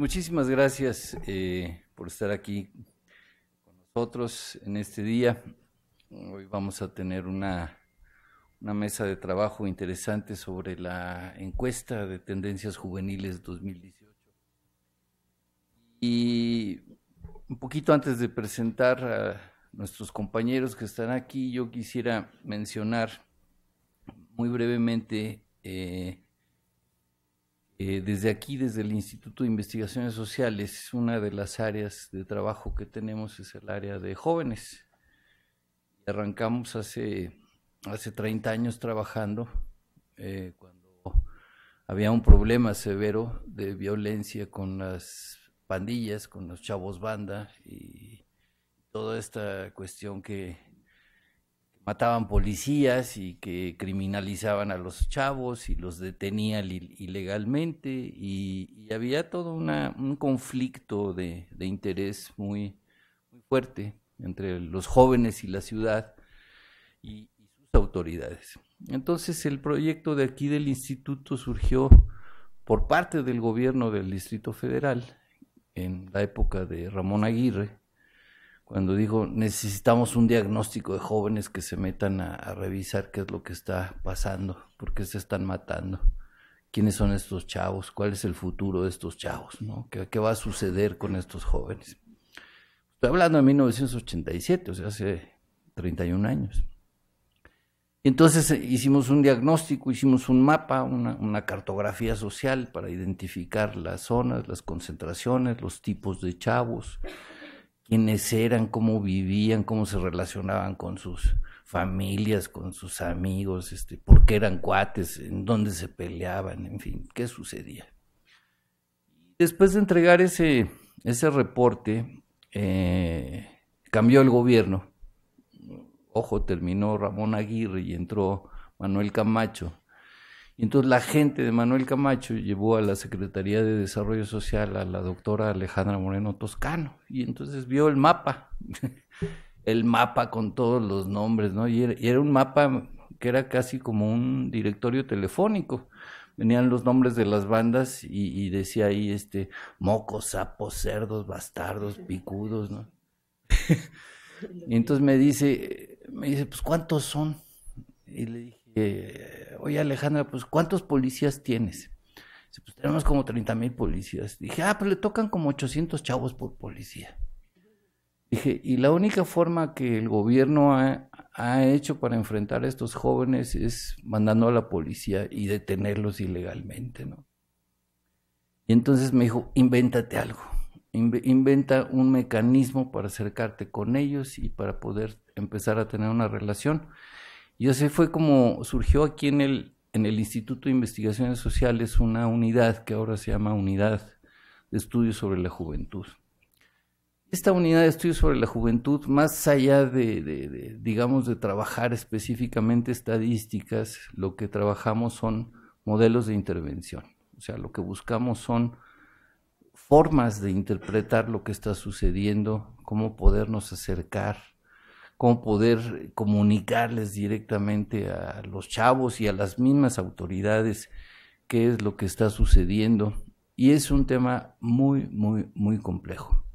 muchísimas gracias eh, por estar aquí con nosotros en este día. Hoy vamos a tener una, mesa de trabajo interesante sobre la encuesta de tendencias juveniles 2018. Y un poquito antes de presentar a nuestros compañeros que están aquí, yo quisiera mencionar muy brevemente eh, eh, desde aquí, desde el Instituto de Investigaciones Sociales, una de las áreas de trabajo que tenemos es el área de jóvenes. Arrancamos hace, hace 30 años trabajando, eh, cuando había un problema severo de violencia con las pandillas, con los chavos banda y toda esta cuestión que mataban policías y que criminalizaban a los chavos y los detenían ilegalmente y, había todo un conflicto de, interés muy, fuerte entre los jóvenes y la ciudad y, y, sus autoridades. Entonces el proyecto de aquí del instituto surgió por parte del gobierno del Distrito Federal en la época de Ramón Aguirre cuando dijo, necesitamos un diagnóstico de jóvenes que se metan a, revisar qué es lo que está pasando, por qué se están matando, quiénes son estos chavos, cuál es el futuro de estos chavos, ¿Qué, va a suceder con estos jóvenes? Estoy hablando de 1987, o sea, hace 31 años. Entonces eh, hicimos un diagnóstico, hicimos un mapa, una, cartografía social para identificar las zonas, las concentraciones, los tipos de chavos, quiénes eran, cómo vivían, cómo se relacionaban con sus familias, con sus amigos, este, por qué eran cuates, en dónde se peleaban, en fin, qué sucedía. Después de entregar ese, ese reporte, eh, cambió el gobierno. Ojo, terminó Ramón Aguirre y entró Manuel Camacho. Y entonces la gente de Manuel Camacho llevó a la Secretaría de Desarrollo Social a la doctora Alejandra Moreno Toscano y entonces vio el mapa, el mapa con todos los nombres, ¿no? Y era, un mapa que era casi como un directorio telefónico. Venían los nombres de las bandas y, decía ahí este mocos, sapos, cerdos, bastardos, picudos, ¿no? y entonces me dice, me dice, pues ¿cuántos son? Y le dije, eh, oye Alejandra, pues ¿cuántos policías tienes? pues tenemos como 30 mil policías. Dije, ah, pero pues, le tocan como 800 chavos por policía. Dije, y la única forma que el gobierno ha, ha, hecho para enfrentar a estos jóvenes es mandando a la policía y detenerlos ilegalmente, ¿no? Y entonces me dijo, invéntate algo, inventa un mecanismo para acercarte con ellos y para poder empezar a tener una relación. Y así fue como surgió aquí en el, en el Instituto de Investigaciones Sociales una unidad que ahora se llama Unidad de Estudios sobre la Juventud. Esta unidad de estudios sobre la juventud, más allá de, digamos, de trabajar específicamente estadísticas, lo que trabajamos son modelos de intervención. O sea, lo que buscamos son formas de interpretar lo que está sucediendo, cómo podernos acercar cómo poder comunicarles directamente a los chavos y a las mismas autoridades qué es lo que está sucediendo. Y es un tema muy, muy, muy complejo.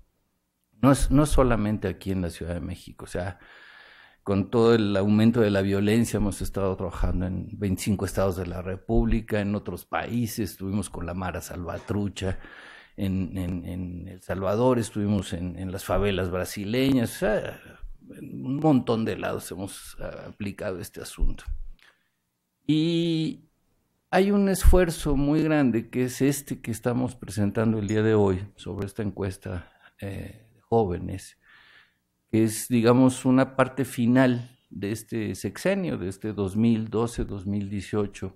No es, no solamente aquí en la Ciudad de México, o sea, con todo el aumento de la violencia hemos estado trabajando en 25 estados de la República, en otros países, estuvimos con la Mara Salvatrucha, en, El Salvador, estuvimos en, en las favelas brasileñas, o sea, en un montón de lados hemos ah, aplicado este asunto. Y hay un esfuerzo muy grande que es este que estamos presentando el día de hoy sobre esta encuesta eh, de jóvenes, que es, digamos, una parte final de este sexenio, de este 2012-2018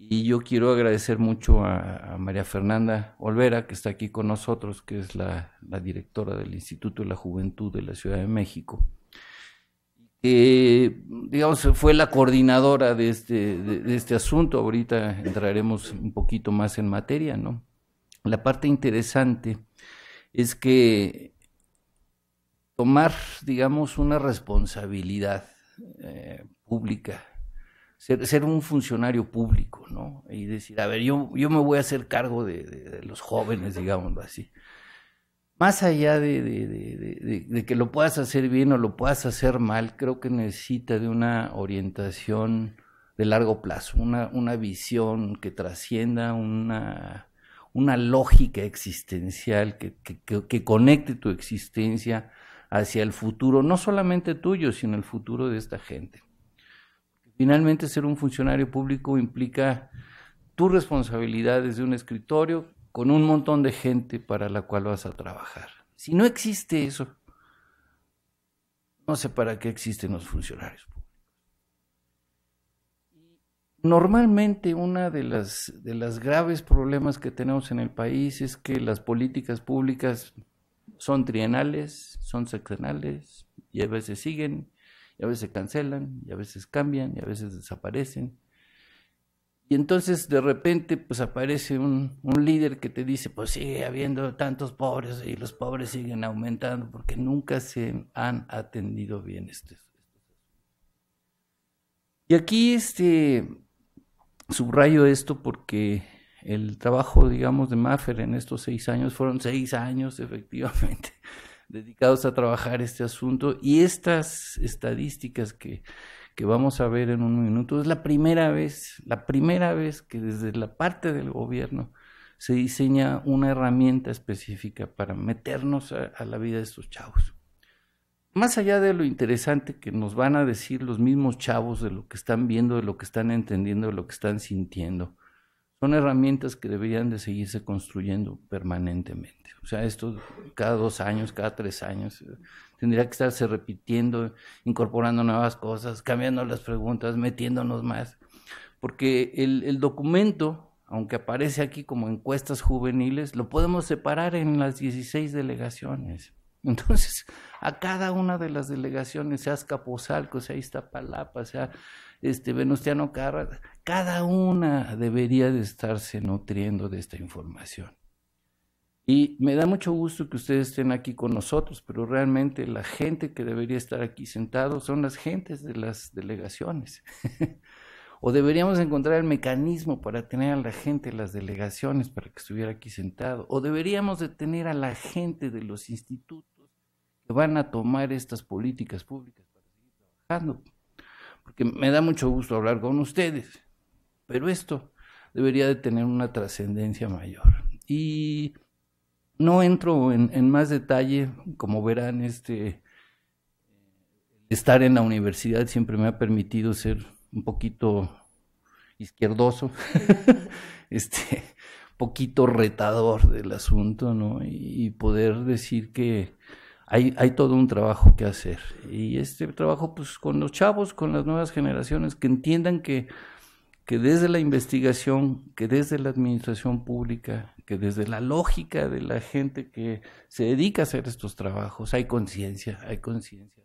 y yo quiero agradecer mucho a, María Fernanda Olvera, que está aquí con nosotros, que es la, directora del Instituto de la Juventud de la Ciudad de México. digamos, fue la coordinadora de este, este asunto. Ahorita entraremos un poquito más en materia, ¿no? La parte interesante es que tomar, digamos, una responsabilidad eh, pública ser, un funcionario público, ¿no? Y decir, a ver, yo, yo me voy a hacer cargo de, los jóvenes, digámoslo así. Más allá de, que lo puedas hacer bien o lo puedas hacer mal, creo que necesita de una orientación de largo plazo, una, visión que trascienda, una, lógica existencial que conecte tu existencia hacia el futuro, no solamente tuyo, sino el futuro de esta gente. Finalmente, ser un funcionario público implica tu responsabilidad desde un escritorio con un montón de gente para la cual vas a trabajar. Si no existe eso, no sé para qué existen los funcionarios públicos. Normalmente uno de, las, de los graves problemas que tenemos en el país es que las políticas públicas son trienales, son sexenales y a veces siguen y a veces cancelan, y a veces cambian, y a veces desaparecen. Y entonces de repente pues aparece un, un, líder que te dice, pues sigue habiendo tantos pobres y los pobres siguen aumentando porque nunca se han atendido bien estos. Y aquí este, subrayo esto porque el trabajo, digamos, de Maffer en estos seis años, fueron seis años efectivamente, dedicados a trabajar este asunto y estas estadísticas que, vamos a ver en un minuto es la primera vez, la primera vez que desde la parte del gobierno se diseña una herramienta específica para meternos a, a la vida de estos chavos. Más allá de lo interesante que nos van a decir los mismos chavos de lo que están viendo, de lo que están entendiendo, de lo que están sintiendo, son herramientas que deberían de seguirse construyendo permanentemente. O sea, esto cada dos años, cada tres años, eh, tendría que estarse repitiendo, incorporando nuevas cosas, cambiando las preguntas, metiéndonos más. Porque el, documento, aunque aparece aquí como encuestas juveniles, lo podemos separar en las 16 delegaciones. Entonces, a cada una de las delegaciones, sea Escaposalco, sea Iztapalapa, sea este, Venustiano Carras, cada una debería de estarse nutriendo de esta información. Y me da mucho gusto que ustedes estén aquí con nosotros, pero realmente la gente que debería estar aquí sentado son las gentes de las delegaciones. o deberíamos encontrar el mecanismo para tener a la gente de las delegaciones para que estuviera aquí sentado. O deberíamos de tener a la gente de los institutos que van a tomar estas políticas públicas para seguir trabajando. Porque me da mucho gusto hablar con ustedes pero esto debería de tener una trascendencia mayor. Y no entro en, más detalle, como verán, este, estar en la universidad siempre me ha permitido ser un poquito izquierdoso, este, poquito retador del asunto, ¿no? Y, y poder decir que hay, hay, todo un trabajo que hacer. Y este trabajo, pues, con los chavos, con las nuevas generaciones, que entiendan que que desde la investigación, que desde la administración pública, que desde la lógica de la gente que se dedica a hacer estos trabajos, hay conciencia, hay conciencia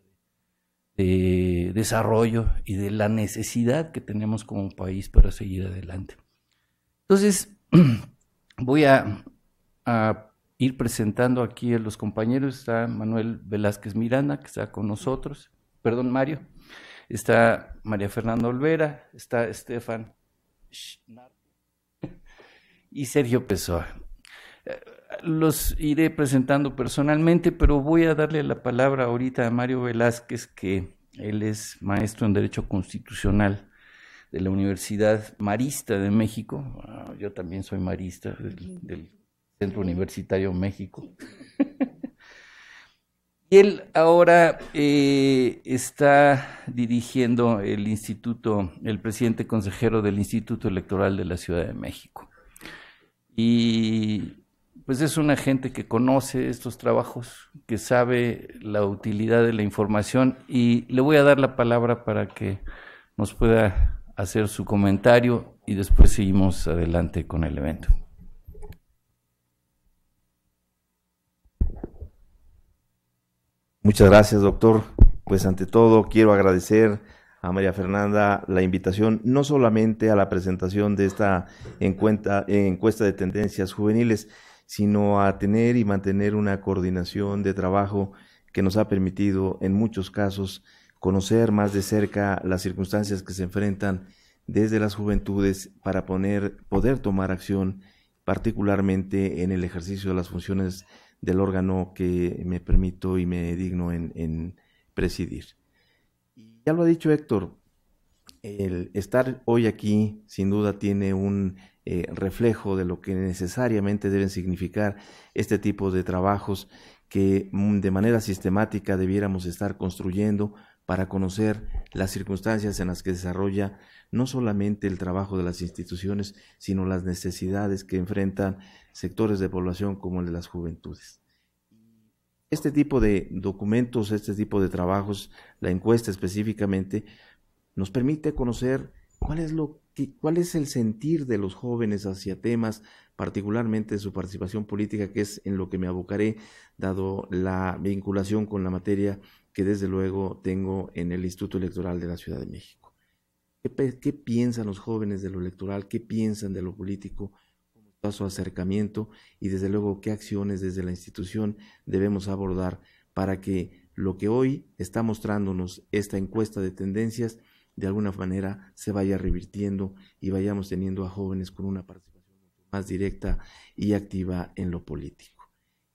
de desarrollo y de la necesidad que tenemos como país para seguir adelante. Entonces, voy a, ir presentando aquí a los compañeros. Está Manuel Velázquez Miranda, que está con nosotros. Perdón, Mario está María Fernanda Olvera, está Estefan y Sergio Pessoa. Eh, los iré presentando personalmente, pero voy a darle la palabra ahorita a Mario Velázquez, que él es maestro en Derecho Constitucional de la Universidad Marista de México. Ah, yo también soy marista del, del Centro Universitario México. Y él ahora eh, está dirigiendo el instituto, el presidente consejero del Instituto Electoral de la Ciudad de México. Y pues es una gente que conoce estos trabajos, que sabe la utilidad de la información y le voy a dar la palabra para que nos pueda hacer su comentario y después seguimos adelante con el evento. Muchas gracias, doctor. Pues ante todo, quiero agradecer a María Fernanda la invitación, no solamente a la presentación de esta encuesta, de tendencias juveniles, sino a tener y mantener una coordinación de trabajo que nos ha permitido, en muchos casos, conocer más de cerca las circunstancias que se enfrentan desde las juventudes para poder tomar acción, particularmente en el ejercicio de las funciones del órgano que me permito y me digno en, presidir. Y ya lo ha dicho Héctor, el estar hoy aquí sin duda tiene un eh, reflejo de lo que necesariamente deben significar este tipo de trabajos que mm, de manera sistemática debiéramos estar construyendo para conocer las circunstancias en las que desarrolla no solamente el trabajo de las instituciones, sino las necesidades que enfrentan sectores de población como el de las juventudes. Este tipo de documentos, este tipo de trabajos, la encuesta específicamente, nos permite conocer cuál es, el sentir de los jóvenes hacia temas, particularmente su participación política, que es en lo que me abocaré, dado la vinculación con la materia que desde luego tengo en el Instituto Electoral de la Ciudad de México. qué piensan los jóvenes de lo electoral? ¿Qué piensan de lo político? a su acercamiento y desde luego qué acciones desde la institución debemos abordar para que lo que hoy está mostrándonos esta encuesta de tendencias de alguna manera se vaya revirtiendo y vayamos teniendo a jóvenes con una participación más directa y activa en lo político.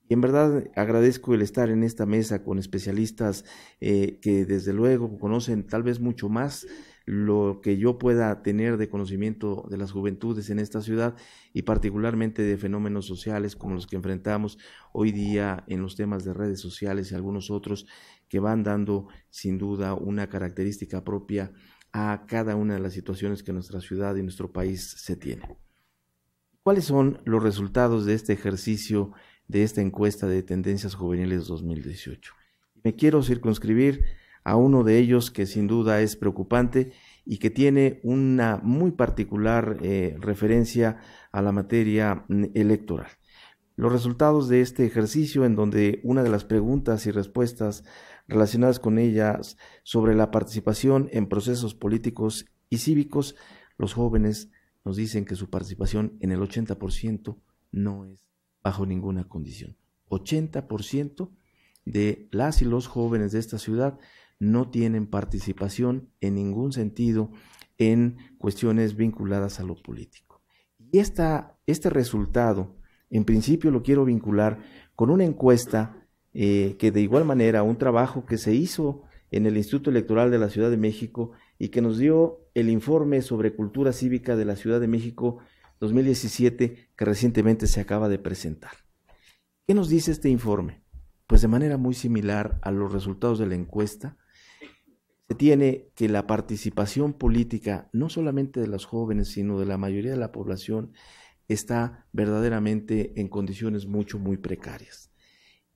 Y en verdad agradezco el estar en esta mesa con especialistas eh, que desde luego conocen tal vez mucho más lo que yo pueda tener de conocimiento de las juventudes en esta ciudad y particularmente de fenómenos sociales como los que enfrentamos hoy día en los temas de redes sociales y algunos otros que van dando sin duda una característica propia a cada una de las situaciones que nuestra ciudad y nuestro país se tiene. ¿Cuáles son los resultados de este ejercicio, de esta encuesta de tendencias juveniles 2018? Me quiero circunscribir a uno de ellos que sin duda es preocupante y que tiene una muy particular eh, referencia a la materia mm, electoral. Los resultados de este ejercicio, en donde una de las preguntas y respuestas relacionadas con ellas sobre la participación en procesos políticos y cívicos, los jóvenes nos dicen que su participación en el 80% no es bajo ninguna condición. 80% de las y los jóvenes de esta ciudad no tienen participación en ningún sentido en cuestiones vinculadas a lo político. Y este resultado, en principio lo quiero vincular con una encuesta eh, que de igual manera, un trabajo que se hizo en el Instituto Electoral de la Ciudad de México y que nos dio el informe sobre cultura cívica de la Ciudad de México 2017 que recientemente se acaba de presentar. ¿Qué nos dice este informe? Pues de manera muy similar a los resultados de la encuesta, se tiene que la participación política, no solamente de los jóvenes, sino de la mayoría de la población, está verdaderamente en condiciones mucho, muy precarias.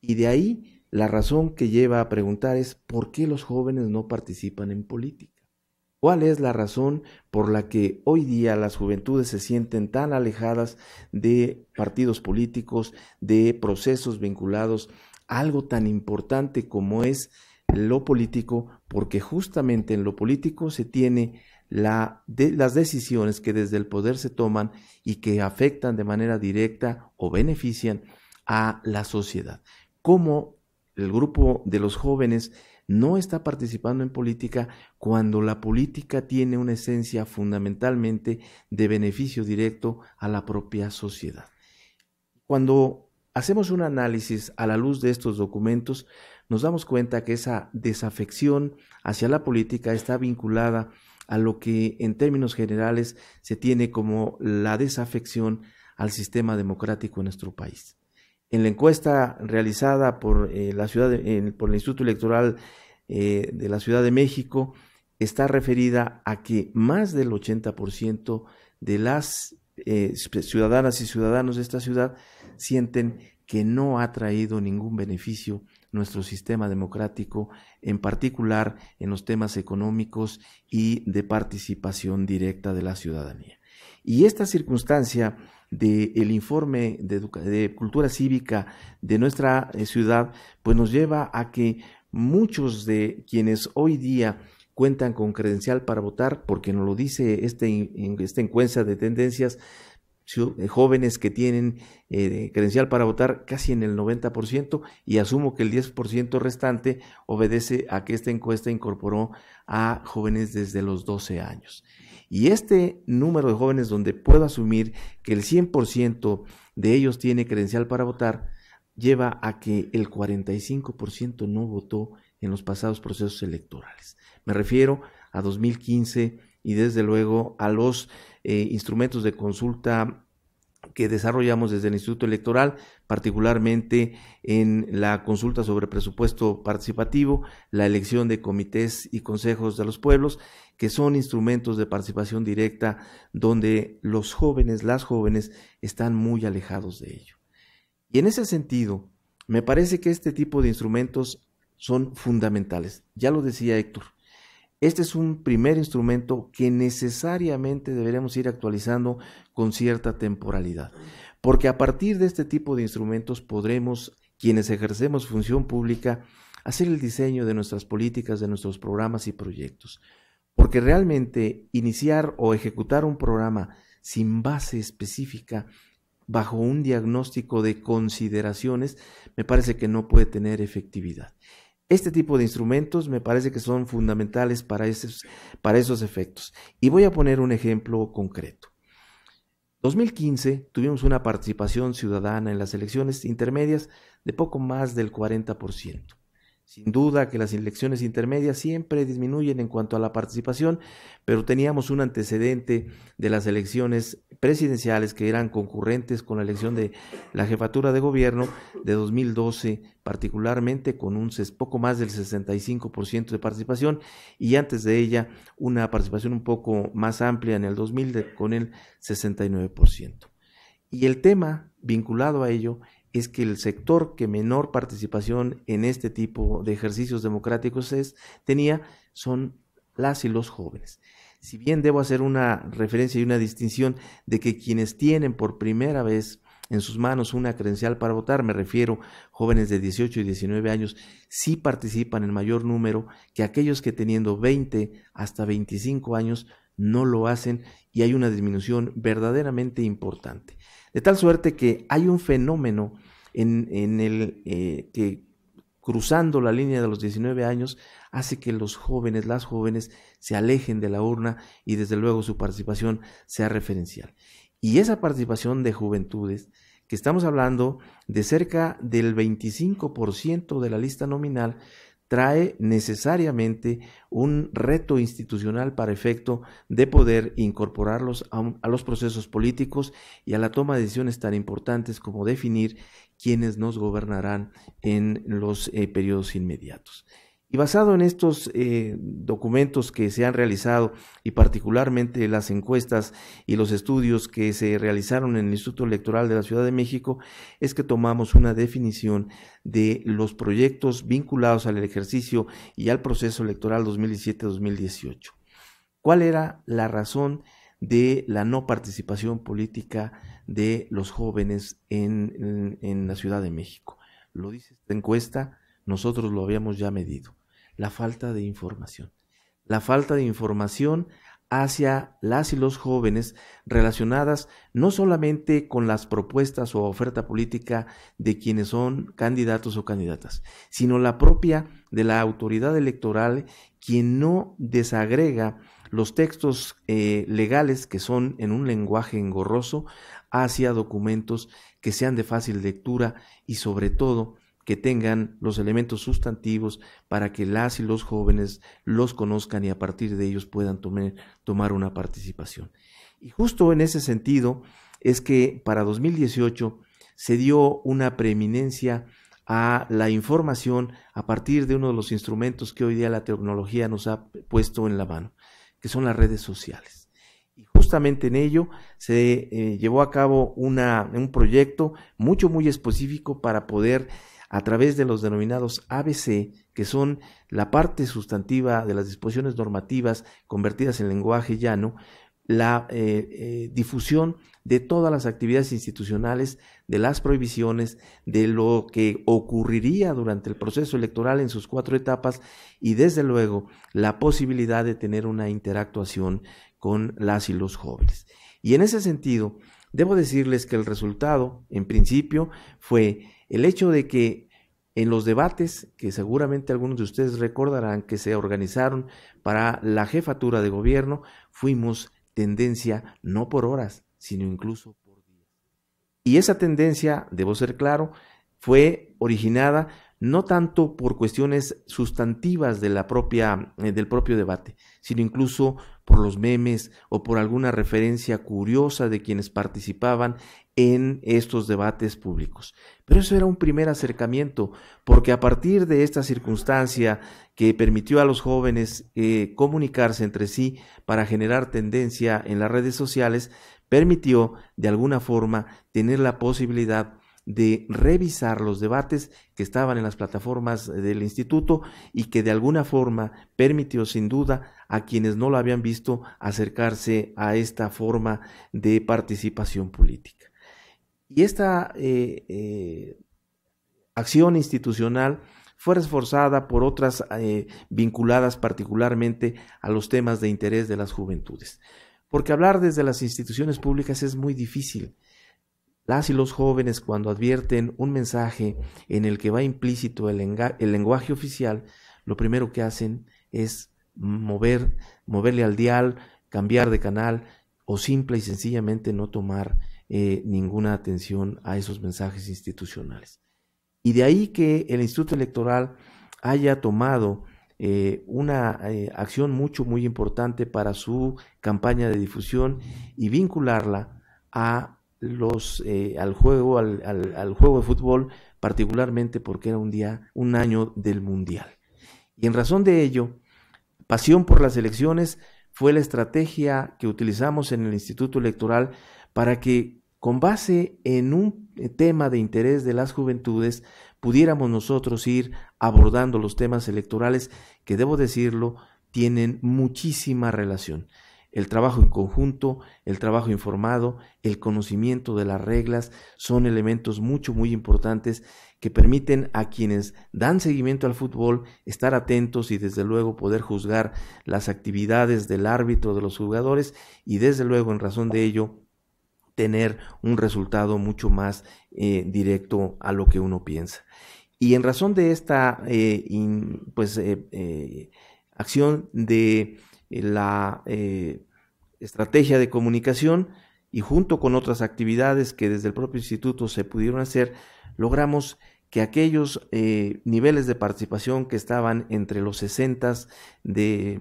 Y de ahí la razón que lleva a preguntar es por qué los jóvenes no participan en política. ¿Cuál es la razón por la que hoy día las juventudes se sienten tan alejadas de partidos políticos, de procesos vinculados a algo tan importante como es lo político, porque justamente en lo político se tiene las decisiones que desde el poder se toman y que afectan de manera directa o benefician a la sociedad. ¿Cómo el grupo de los jóvenes no está participando en política cuando la política tiene una esencia fundamentalmente de beneficio directo a la propia sociedad? Cuando hacemos un análisis a la luz de estos documentos, nos damos cuenta que esa desafección hacia la política está vinculada a lo que en términos generales se tiene como la desafección al sistema democrático en nuestro país. En la encuesta realizada por, eh, la ciudad por el Instituto Electoral eh, de la Ciudad de México está referida a que más del 80% de las eh, ciudadanas y ciudadanos de esta ciudad sienten que no ha traído ningún beneficio nuestro sistema democrático, en particular en los temas económicos y de participación directa de la ciudadanía. Y esta circunstancia del informe de, cultura cívica de nuestra eh, ciudad, pues nos lleva a que muchos de quienes hoy día cuentan con credencial para votar, porque nos lo dice este, esta encuesta de tendencias, eh, jóvenes que tienen eh, credencial para votar casi en el 90% y asumo que el 10% restante obedece a que esta encuesta incorporó a jóvenes desde los 12 años. Y este número de jóvenes donde puedo asumir que el 100% de ellos tiene credencial para votar lleva a que el 45% no votó en los pasados procesos electorales. Me refiero a 2015 y desde luego a los eh, instrumentos de consulta que desarrollamos desde el Instituto Electoral, particularmente en la consulta sobre presupuesto participativo, la elección de comités y consejos de los pueblos, que son instrumentos de participación directa donde los jóvenes, las jóvenes, están muy alejados de ello. Y en ese sentido, me parece que este tipo de instrumentos son fundamentales. Ya lo decía Héctor, este es un primer instrumento que necesariamente deberemos ir actualizando con cierta temporalidad, porque a partir de este tipo de instrumentos podremos, quienes ejercemos función pública, hacer el diseño de nuestras políticas, de nuestros programas y proyectos. Porque realmente iniciar o ejecutar un programa sin base específica, bajo un diagnóstico de consideraciones, me parece que no puede tener efectividad. Este tipo de instrumentos me parece que son fundamentales para esos, para esos efectos. Y voy a poner un ejemplo concreto. 2015 tuvimos una participación ciudadana en las elecciones intermedias de poco más del 40%. Sin duda que las elecciones intermedias siempre disminuyen en cuanto a la participación, pero teníamos un antecedente de las elecciones presidenciales que eran concurrentes con la elección de la jefatura de gobierno de 2012, particularmente con un poco más del 65% de participación y antes de ella una participación un poco más amplia en el 2000 con el 69%. Y el tema vinculado a ello es que el sector que menor participación en este tipo de ejercicios democráticos es, tenía son las y los jóvenes. Si bien debo hacer una referencia y una distinción de que quienes tienen por primera vez en sus manos una credencial para votar, me refiero jóvenes de 18 y 19 años, sí participan en mayor número que aquellos que teniendo 20 hasta 25 años no lo hacen y hay una disminución verdaderamente importante. De tal suerte que hay un fenómeno en, el eh, que cruzando la línea de los 19 años hace que los jóvenes, las jóvenes, se alejen de la urna y desde luego su participación sea referencial. Y esa participación de juventudes, que estamos hablando de cerca del 25% de la lista nominal, trae necesariamente un reto institucional para efecto de poder incorporarlos a, los procesos políticos y a la toma de decisiones tan importantes como definir quienes nos gobernarán en los eh, periodos inmediatos. Y basado en estos eh, documentos que se han realizado y particularmente las encuestas y los estudios que se realizaron en el Instituto Electoral de la Ciudad de México, es que tomamos una definición de los proyectos vinculados al ejercicio y al proceso electoral 2017-2018. ¿Cuál era la razón de la no participación política de los jóvenes en, la Ciudad de México. Lo dice esta encuesta, nosotros lo habíamos ya medido. La falta de información. La falta de información hacia las y los jóvenes relacionadas no solamente con las propuestas o oferta política de quienes son candidatos o candidatas, sino la propia de la autoridad electoral quien no desagrega los textos eh, legales que son en un lenguaje engorroso hacia documentos que sean de fácil lectura y sobre todo que tengan los elementos sustantivos para que las y los jóvenes los conozcan y a partir de ellos puedan tomar una participación. Y justo en ese sentido es que para 2018 se dio una preeminencia a la información a partir de uno de los instrumentos que hoy día la tecnología nos ha puesto en la mano que son las redes sociales. Y justamente en ello se eh, llevó a cabo un proyecto mucho, muy específico para poder, a través de los denominados ABC, que son la parte sustantiva de las disposiciones normativas convertidas en lenguaje llano, la eh, eh, difusión de todas las actividades institucionales, de las prohibiciones, de lo que ocurriría durante el proceso electoral en sus cuatro etapas y desde luego la posibilidad de tener una interactuación con las y los jóvenes. Y en ese sentido, debo decirles que el resultado, en principio, fue el hecho de que en los debates que seguramente algunos de ustedes recordarán que se organizaron para la jefatura de gobierno, fuimos tendencia no por horas, sino incluso por días. Y esa tendencia, debo ser claro, fue originada no tanto por cuestiones sustantivas de la propia, eh, del propio debate, sino incluso por los memes o por alguna referencia curiosa de quienes participaban en estos debates públicos. Pero eso era un primer acercamiento, porque a partir de esta circunstancia que permitió a los jóvenes eh, comunicarse entre sí para generar tendencia en las redes sociales, permitió de alguna forma tener la posibilidad de revisar los debates que estaban en las plataformas del instituto y que de alguna forma permitió sin duda a quienes no lo habían visto acercarse a esta forma de participación política. Y esta eh, eh, acción institucional fue reforzada por otras eh, vinculadas particularmente a los temas de interés de las juventudes. Porque hablar desde las instituciones públicas es muy difícil las y los jóvenes cuando advierten un mensaje en el que va implícito el, lenguaje oficial, lo primero que hacen es mover, moverle al dial, cambiar de canal o simple y sencillamente no tomar eh, ninguna atención a esos mensajes institucionales. Y de ahí que el Instituto Electoral haya tomado eh, una eh, acción mucho, muy importante para su campaña de difusión y vincularla a los, eh, al juego, al, al, juego de fútbol, particularmente porque era un día, un año del Mundial. Y en razón de ello, pasión por las elecciones fue la estrategia que utilizamos en el Instituto Electoral para que, con base en un tema de interés de las juventudes, pudiéramos nosotros ir abordando los temas electorales que, debo decirlo, tienen muchísima relación. El trabajo en conjunto, el trabajo informado, el conocimiento de las reglas son elementos mucho, muy importantes que permiten a quienes dan seguimiento al fútbol estar atentos y desde luego poder juzgar las actividades del árbitro, de los jugadores y desde luego en razón de ello tener un resultado mucho más eh, directo a lo que uno piensa. Y en razón de esta eh, pues, eh, acción de la eh, estrategia de comunicación y junto con otras actividades que desde el propio instituto se pudieron hacer, logramos que aquellos eh, niveles de participación que estaban entre los 60 eh,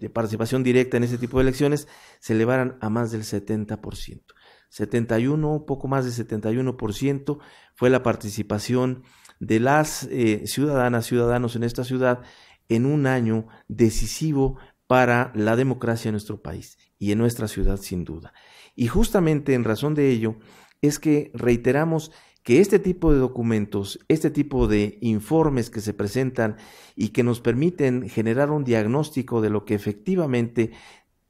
de, participación directa en ese tipo de elecciones se elevaran a más del 70%. 71, poco más de 71% fue la participación de las ciudadanas, ciudadanos en esta ciudad en un año decisivo para la democracia en nuestro país y en nuestra ciudad sin duda. Y justamente en razón de ello es que reiteramos que este tipo de documentos, este tipo de informes que se presentan y que nos permiten generar un diagnóstico de lo que efectivamente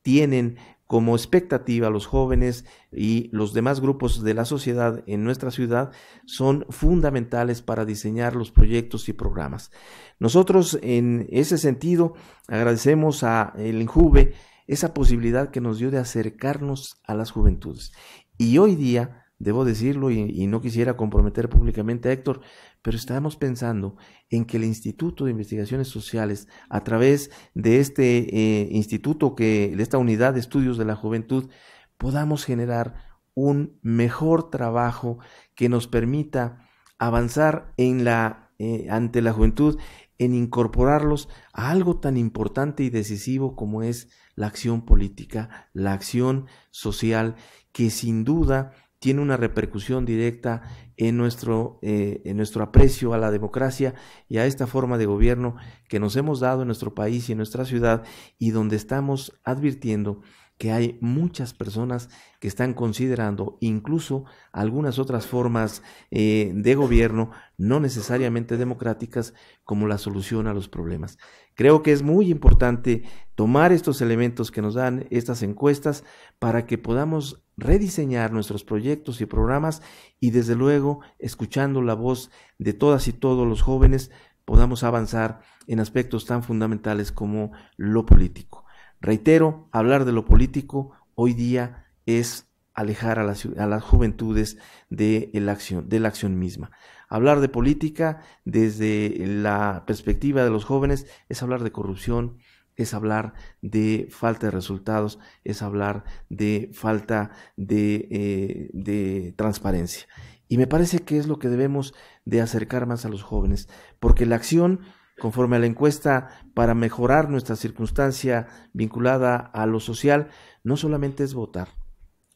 tienen como expectativa, los jóvenes y los demás grupos de la sociedad en nuestra ciudad son fundamentales para diseñar los proyectos y programas. Nosotros en ese sentido agradecemos a el INJUVE esa posibilidad que nos dio de acercarnos a las juventudes. Y hoy día debo decirlo y, no quisiera comprometer públicamente a Héctor, pero estamos pensando en que el Instituto de Investigaciones Sociales, a través de este eh, instituto, que, de esta unidad de estudios de la juventud, podamos generar un mejor trabajo que nos permita avanzar en la, eh, ante la juventud en incorporarlos a algo tan importante y decisivo como es la acción política, la acción social, que sin duda tiene una repercusión directa en nuestro, eh, en nuestro aprecio a la democracia y a esta forma de gobierno que nos hemos dado en nuestro país y en nuestra ciudad y donde estamos advirtiendo que hay muchas personas que están considerando incluso algunas otras formas eh, de gobierno no necesariamente democráticas como la solución a los problemas. Creo que es muy importante tomar estos elementos que nos dan estas encuestas para que podamos rediseñar nuestros proyectos y programas y desde luego, escuchando la voz de todas y todos los jóvenes, podamos avanzar en aspectos tan fundamentales como lo político. Reitero, hablar de lo político hoy día es alejar a las, juventudes de, de la acción misma. Hablar de política desde la perspectiva de los jóvenes es hablar de corrupción, es hablar de falta de resultados, es hablar de falta de, eh, de, transparencia. Y me parece que es lo que debemos de acercar más a los jóvenes, porque la acción conforme a la encuesta, para mejorar nuestra circunstancia vinculada a lo social, no solamente es votar,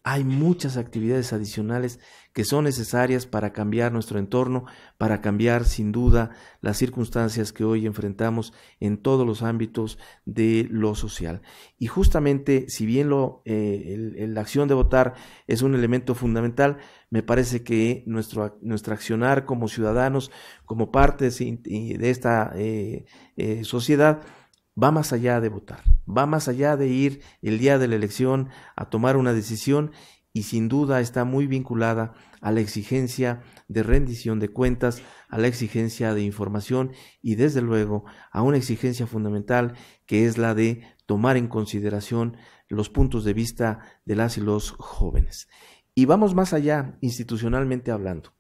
hay muchas actividades adicionales que son necesarias para cambiar nuestro entorno, para cambiar sin duda las circunstancias que hoy enfrentamos en todos los ámbitos de lo social. Y justamente, si bien la eh, acción de votar es un elemento fundamental, me parece que nuestro, accionar como ciudadanos, como parte de, esta eh, eh, sociedad, va más allá de votar, va más allá de ir el día de la elección a tomar una decisión y sin duda está muy vinculada a la exigencia de rendición de cuentas, a la exigencia de información y desde luego a una exigencia fundamental que es la de tomar en consideración los puntos de vista de las y los jóvenes. Y vamos más allá institucionalmente hablando.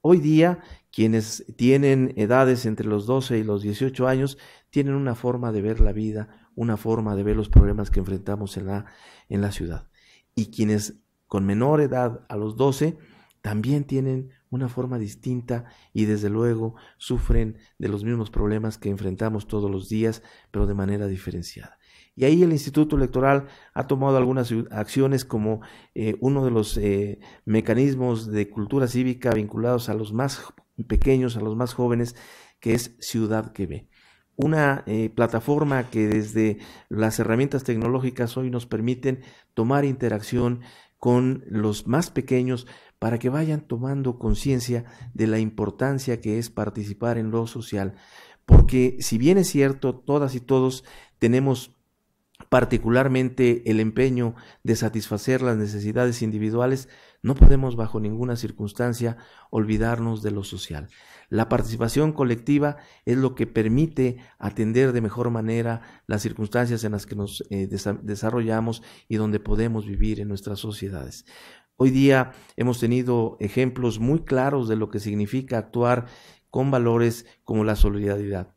Hoy día quienes tienen edades entre los 12 y los 18 años tienen una forma de ver la vida, una forma de ver los problemas que enfrentamos en la, en la ciudad. Y quienes con menor edad a los 12 también tienen una forma distinta y desde luego sufren de los mismos problemas que enfrentamos todos los días, pero de manera diferenciada. Y ahí el Instituto Electoral ha tomado algunas acciones como eh, uno de los eh, mecanismos de cultura cívica vinculados a los más pequeños, a los más jóvenes, que es Ciudad que ve. Una eh, plataforma que desde las herramientas tecnológicas hoy nos permiten tomar interacción con los más pequeños para que vayan tomando conciencia de la importancia que es participar en lo social. Porque si bien es cierto, todas y todos tenemos particularmente el empeño de satisfacer las necesidades individuales, no podemos bajo ninguna circunstancia olvidarnos de lo social. La participación colectiva es lo que permite atender de mejor manera las circunstancias en las que nos eh, desarrollamos y donde podemos vivir en nuestras sociedades. Hoy día hemos tenido ejemplos muy claros de lo que significa actuar con valores como la solidaridad.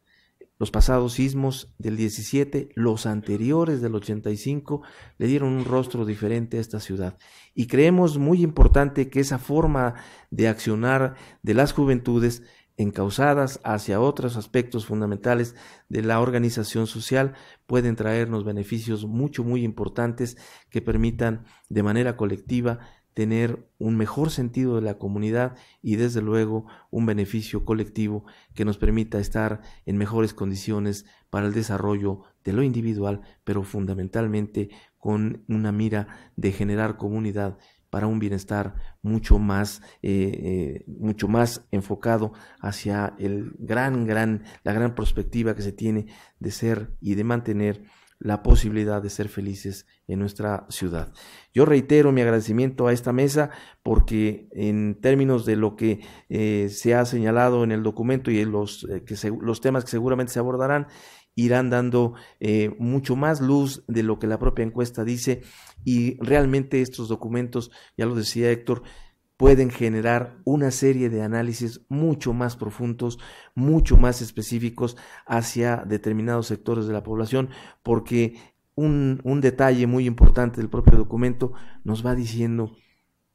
Los pasados sismos del 17, los anteriores del 85, le dieron un rostro diferente a esta ciudad. Y creemos muy importante que esa forma de accionar de las juventudes encauzadas hacia otros aspectos fundamentales de la organización social pueden traernos beneficios mucho, muy importantes que permitan de manera colectiva tener un mejor sentido de la comunidad y desde luego un beneficio colectivo que nos permita estar en mejores condiciones para el desarrollo de lo individual, pero fundamentalmente con una mira de generar comunidad para un bienestar mucho más, eh, eh, mucho más enfocado hacia el gran, gran, la gran perspectiva que se tiene de ser y de mantener la posibilidad de ser felices en nuestra ciudad. Yo reitero mi agradecimiento a esta mesa porque en términos de lo que eh, se ha señalado en el documento y en los, eh, que los temas que seguramente se abordarán, irán dando eh, mucho más luz de lo que la propia encuesta dice y realmente estos documentos, ya lo decía Héctor, pueden generar una serie de análisis mucho más profundos, mucho más específicos hacia determinados sectores de la población, porque un, un detalle muy importante del propio documento nos va diciendo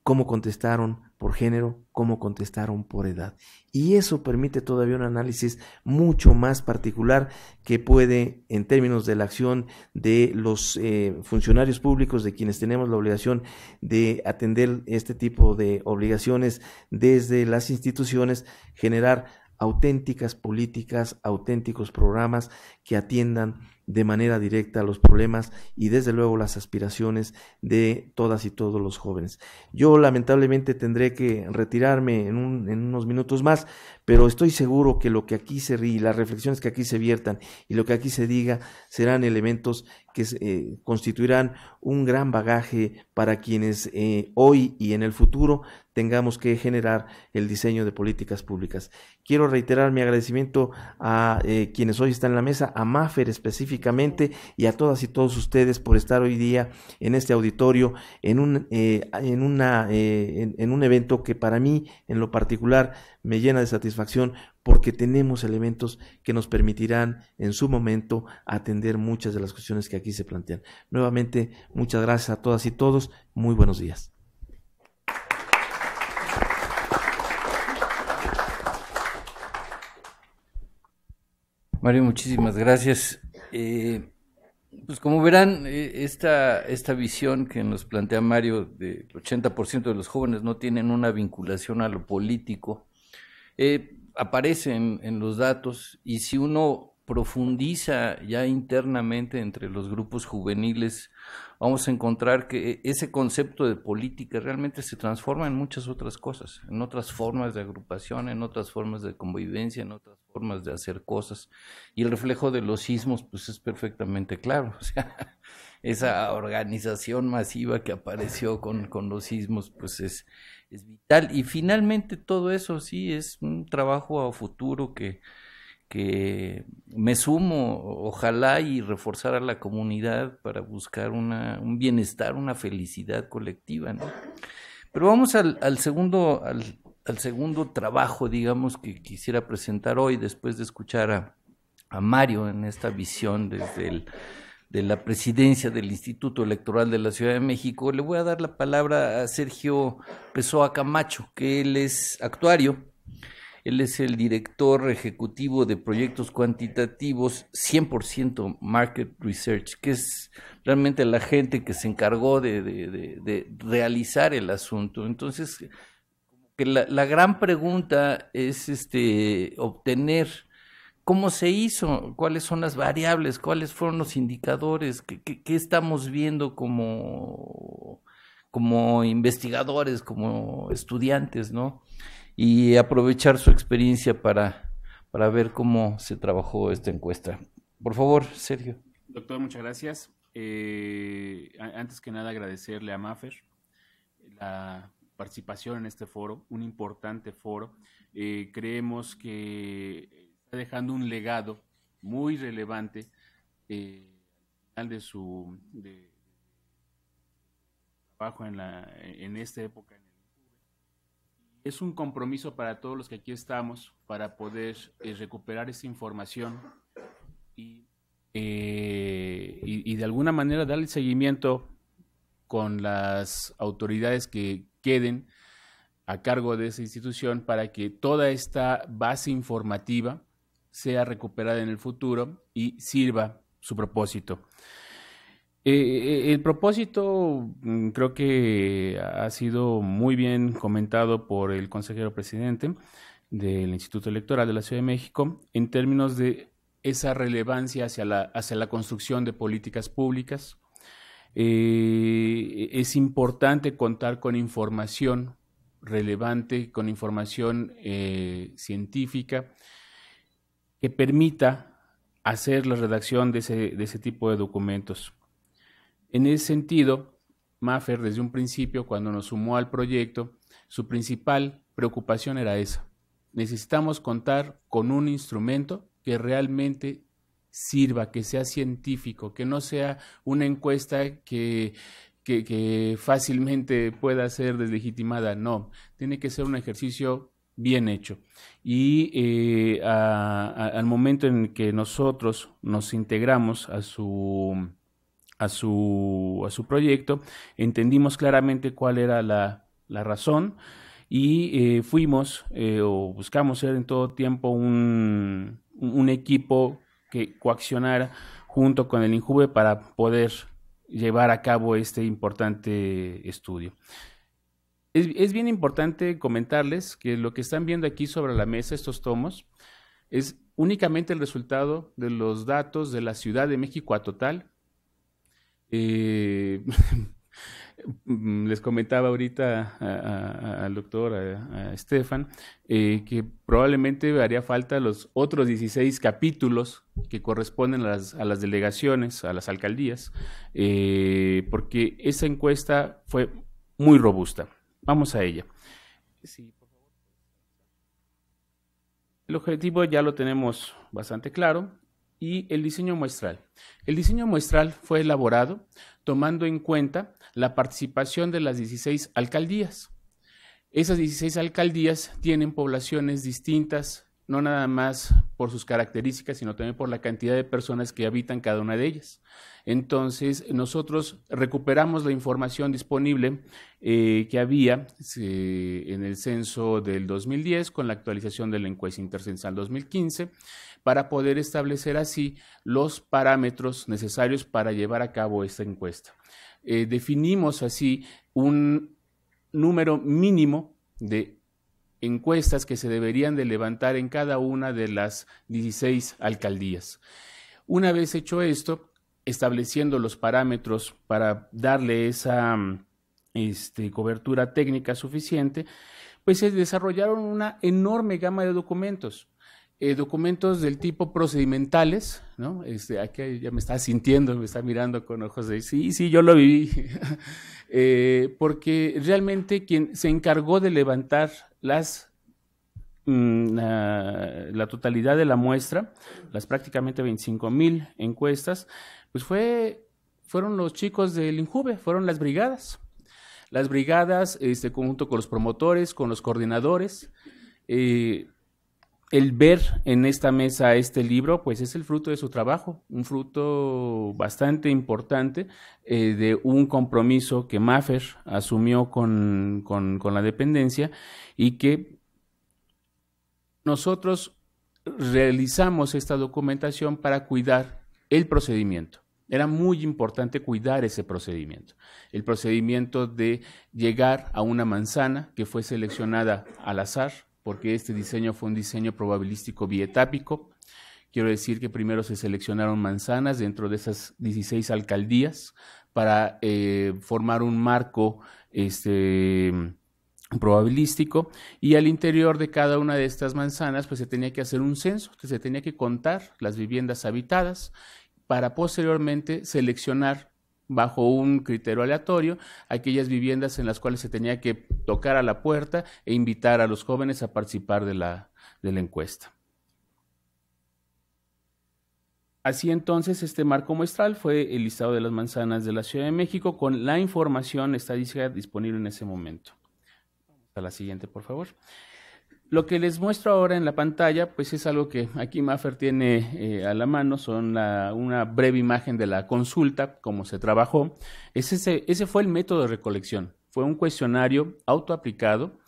cómo contestaron, por género, cómo contestaron por edad. Y eso permite todavía un análisis mucho más particular que puede, en términos de la acción de los eh, funcionarios públicos, de quienes tenemos la obligación de atender este tipo de obligaciones desde las instituciones, generar auténticas políticas, auténticos programas que atiendan de manera directa los problemas y desde luego las aspiraciones de todas y todos los jóvenes. Yo lamentablemente tendré que retirarme en, unos minutos más, pero estoy seguro que lo que aquí se ríe, las reflexiones que aquí se viertan y lo que aquí se diga serán elementos que eh, constituirán un gran bagaje para quienes eh, hoy y en el futuro tengamos que generar el diseño de políticas públicas. Quiero reiterar mi agradecimiento a eh, quienes hoy están en la mesa, a Mafer específicamente y a todas y todos ustedes por estar hoy día en este auditorio, en un, eh, en una, eh, en un evento que para mí en lo particular me llena de satisfacción porque tenemos elementos que nos permitirán en su momento atender muchas de las cuestiones que aquí se plantean. Nuevamente, muchas gracias a todas y todos. Muy buenos días. Mario, muchísimas gracias. Eh, pues como verán, eh, esta, esta visión que nos plantea Mario de el 80% de los jóvenes no tienen una vinculación a lo político, eh, aparece en, en los datos y si uno profundiza ya internamente entre los grupos juveniles vamos a encontrar que e-, ese concepto de política realmente se transforma en muchas otras cosas, en otras formas de agrupación, en otras formas de convivencia, en otras formas de hacer cosas. Y el reflejo de los sismos, pues es perfectamente claro. esa organización masiva que apareció con, con los sismos, pues es, es vital. Y finalmente todo eso sí es un trabajo a futuro que que me sumo, ojalá y reforzar a la comunidad para buscar una, un bienestar, una felicidad colectiva. Pero vamos al, segundo, al, segundo trabajo, digamos, que quisiera presentar hoy, después de escuchar a, Mario en esta visión desde el, de la presidencia del Instituto Electoral de la Ciudad de México, le voy a dar la palabra a Sergio Pessoa Camacho, que él es actuario él es el director ejecutivo de proyectos cuantitativos 100% Market Research, que es realmente la gente que se encargó de, realizar el asunto. Entonces, que la, gran pregunta es este, obtener cómo se hizo, cuáles son las variables, cuáles fueron los indicadores, qué, estamos viendo como como investigadores, como estudiantes, ¿no? y aprovechar su experiencia para, para ver cómo se trabajó esta encuesta. Por favor, Sergio. Doctor, muchas gracias. Eh, antes que nada, agradecerle a Mafer la participación en este foro, un importante foro. Eh, creemos que está dejando un legado muy relevante eh, al final de su de trabajo en, la, en esta época, es un compromiso para todos los que aquí estamos para poder eh, recuperar esa información eh, y, y, de alguna manera darle seguimiento con las autoridades que queden a cargo de esa institución para que toda esta base informativa sea recuperada en el futuro y sirva su propósito. Eh, eh, el propósito mm, creo que ha sido muy bien comentado por el consejero presidente del Instituto Electoral de la Ciudad de México en términos de esa relevancia hacia la, construcción de políticas públicas. Eh, es importante contar con información relevante, con información científica que permita hacer la redacción de ese tipo de documentos. En ese sentido, Maffer, desde un principio, cuando nos sumó al proyecto, su principal preocupación era esa. Necesitamos contar con un instrumento que realmente sirva, que sea científico, que no sea una encuesta que, fácilmente pueda ser deslegitimada. No, tiene que ser un ejercicio bien hecho. Y eh, al momento en que nosotros nos integramos a su a su, proyecto, entendimos claramente cuál era la, razón y eh, fuimos eh, o buscamos ser en todo tiempo un, equipo que coaccionara junto con el INJUVE para poder llevar a cabo este importante estudio. Es, es bien importante comentarles que lo que están viendo aquí sobre la mesa, estos tomos, es únicamente el resultado de los datos de la Ciudad de México a total eh, mm, les comentaba ahorita al doctor, a, Estefan, eh, que probablemente haría falta los otros 16 capítulos que corresponden a las, delegaciones, a las alcaldías, eh, porque esa encuesta fue muy robusta. Vamos a ella. Sí. El objetivo ya lo tenemos bastante claro y el diseño muestral. El diseño muestral fue elaborado tomando en cuenta la participación de las 16 alcaldías. Esas 16 alcaldías tienen poblaciones distintas, no nada más por sus características, sino también por la cantidad de personas que habitan cada una de ellas. Entonces, nosotros recuperamos la información disponible eh, que había en el censo del 2010 con la actualización de la encuesta intercensal 2015 para poder establecer así los parámetros necesarios para llevar a cabo esta encuesta. Eh, definimos así un número mínimo de encuestas que se deberían de levantar en cada una de las 16 alcaldías. Una vez hecho esto, estableciendo los parámetros para darle esa este, cobertura técnica suficiente, pues se desarrollaron una enorme gama de documentos eh, documentos del tipo procedimentales, ¿no? Este, aquí ya me está sintiendo, me está mirando con ojos de, sí, sí, yo lo viví, eh, porque realmente quien se encargó de levantar las, mm, la, totalidad de la muestra, las prácticamente 25 mil encuestas, pues fue, fueron los chicos del INJUVE, fueron las brigadas. Las brigadas, este, junto con los promotores, con los coordinadores, eh, el ver en esta mesa este libro, pues es el fruto de su trabajo, un fruto bastante importante eh, de un compromiso que Maffer asumió con la dependencia y que nosotros realizamos esta documentación para cuidar el procedimiento. Era muy importante cuidar ese procedimiento, el procedimiento de llegar a una manzana que fue seleccionada al azar, porque este diseño fue un diseño probabilístico bietápico. Quiero decir que primero se seleccionaron manzanas dentro de esas 16 alcaldías para eh, formar un marco este, probabilístico y al interior de cada una de estas manzanas pues se tenía que hacer un censo, que se tenía que contar las viviendas habitadas para posteriormente seleccionar bajo un criterio aleatorio aquellas viviendas en las cuales se tenía que tocar a la puerta e invitar a los jóvenes a participar de la, encuesta. Así entonces, este marco muestral fue el listado de las manzanas de la Ciudad de México con la información estadística disponible en ese momento. a la siguiente, por favor. Lo que les muestro ahora en la pantalla, pues es algo que aquí Maffer tiene eh, a la mano, son una breve imagen de la consulta, cómo se trabajó. Ese, fue el método de recolección. Fue un cuestionario autoaplicado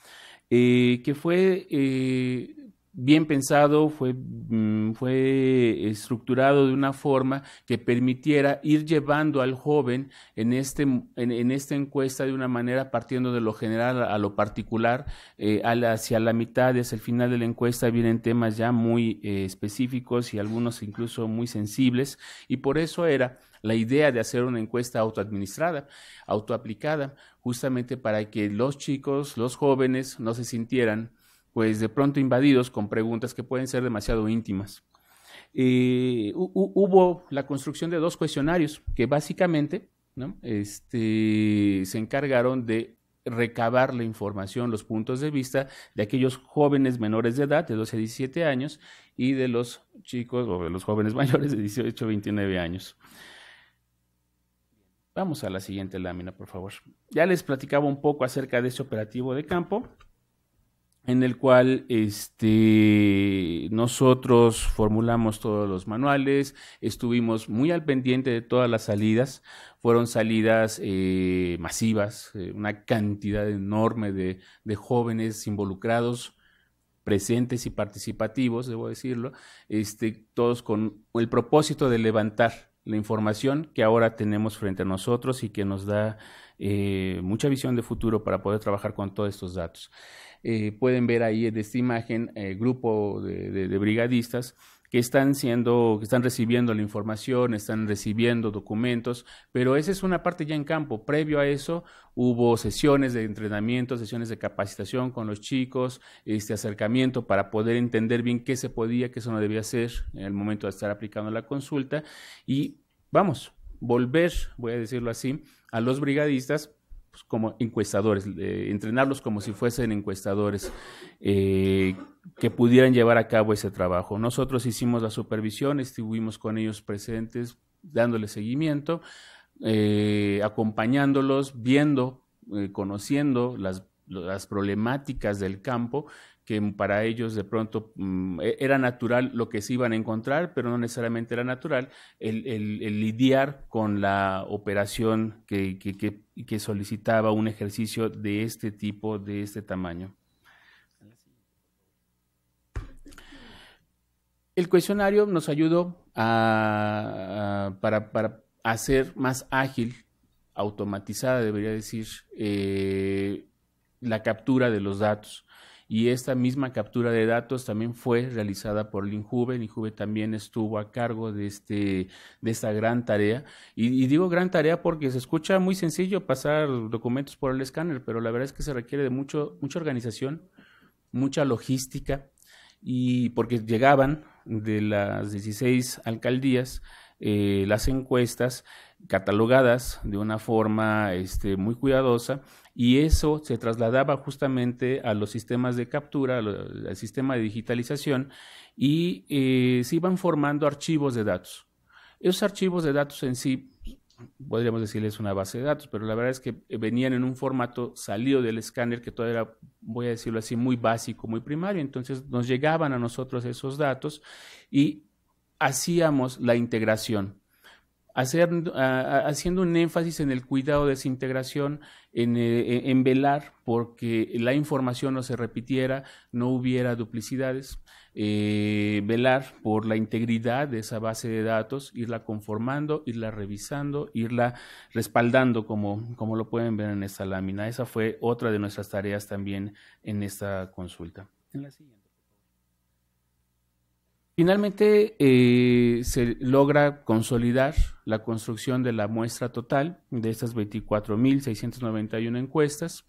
eh, que fue eh, bien pensado, mm, fue, estructurado de una forma que permitiera ir llevando al joven en, este, en, esta encuesta de una manera partiendo de lo general a lo particular. Eh, hacia la mitad, hacia el final de la encuesta vienen temas ya muy eh, específicos y algunos incluso muy sensibles y por eso era la idea de hacer una encuesta autoadministrada, autoaplicada, justamente para que los chicos, los jóvenes no se sintieran pues de pronto invadidos con preguntas que pueden ser demasiado íntimas. Eh, hubo la construcción de dos cuestionarios que básicamente este, se encargaron de recabar la información, los puntos de vista de aquellos jóvenes menores de edad, de 12 a 17 años, y de los chicos o de los jóvenes mayores de 18 a 29 años. Vamos a la siguiente lámina, por favor. Ya les platicaba un poco acerca de ese operativo de campo en el cual este, nosotros formulamos todos los manuales, estuvimos muy al pendiente de todas las salidas, fueron salidas eh, masivas, eh, una cantidad enorme de, jóvenes involucrados, presentes y participativos, debo decirlo, este, todos con el propósito de levantar la información que ahora tenemos frente a nosotros y que nos da eh, mucha visión de futuro para poder trabajar con todos estos datos. Eh, pueden ver ahí en esta imagen el eh, grupo de, brigadistas que están siendo, que están recibiendo la información, están recibiendo documentos, pero esa es una parte ya en campo. Previo a eso hubo sesiones de entrenamiento, sesiones de capacitación con los chicos, este acercamiento para poder entender bien qué se podía, qué eso no debía hacer en el momento de estar aplicando la consulta y vamos, volver, voy a decirlo así, a los brigadistas pues, como encuestadores, entrenarlos como si fuesen encuestadores eh, que pudieran llevar a cabo ese trabajo. Nosotros hicimos la supervisión, estuvimos con ellos presentes, dándoles seguimiento, eh, acompañándolos, viendo, eh, conociendo las, las problemáticas del campo que para ellos de pronto mm, e, era natural lo que se iban a encontrar, pero no necesariamente era natural el, lidiar con la operación que, solicitaba un ejercicio de este tipo, de este tamaño. El cuestionario nos ayudó para, hacer más ágil, automatizada, debería decir, eh, la captura de los datos y esta misma captura de datos también fue realizada por Linjuve. Linjuve también estuvo a cargo de, este, de esta gran tarea. Y, digo gran tarea porque se escucha muy sencillo pasar documentos por el escáner, pero la verdad es que se requiere de mucho, mucha organización, mucha logística, y porque llegaban de las 16 alcaldías eh, las encuestas catalogadas de una forma este, muy cuidadosa y eso se trasladaba justamente a los sistemas de captura, al sistema de digitalización, y eh, se iban formando archivos de datos. Esos archivos de datos en sí, podríamos decirles una base de datos, pero la verdad es que eh, venían en un formato salido del escáner que todavía era, voy a decirlo así, muy básico, muy primario. Entonces nos llegaban a nosotros esos datos y hacíamos la integración haciendo un énfasis en el cuidado de esa integración, eh, e, en, velar porque la información no se repitiera, no hubiera duplicidades, eh, velar por la integridad de esa base de datos, irla conformando, irla revisando, irla respaldando, como, como lo pueden ver en esta lámina. Esa fue otra de nuestras tareas también en esta consulta. En la siguiente. Finalmente, eh, se logra consolidar la construcción de la muestra total de estas 24.691 encuestas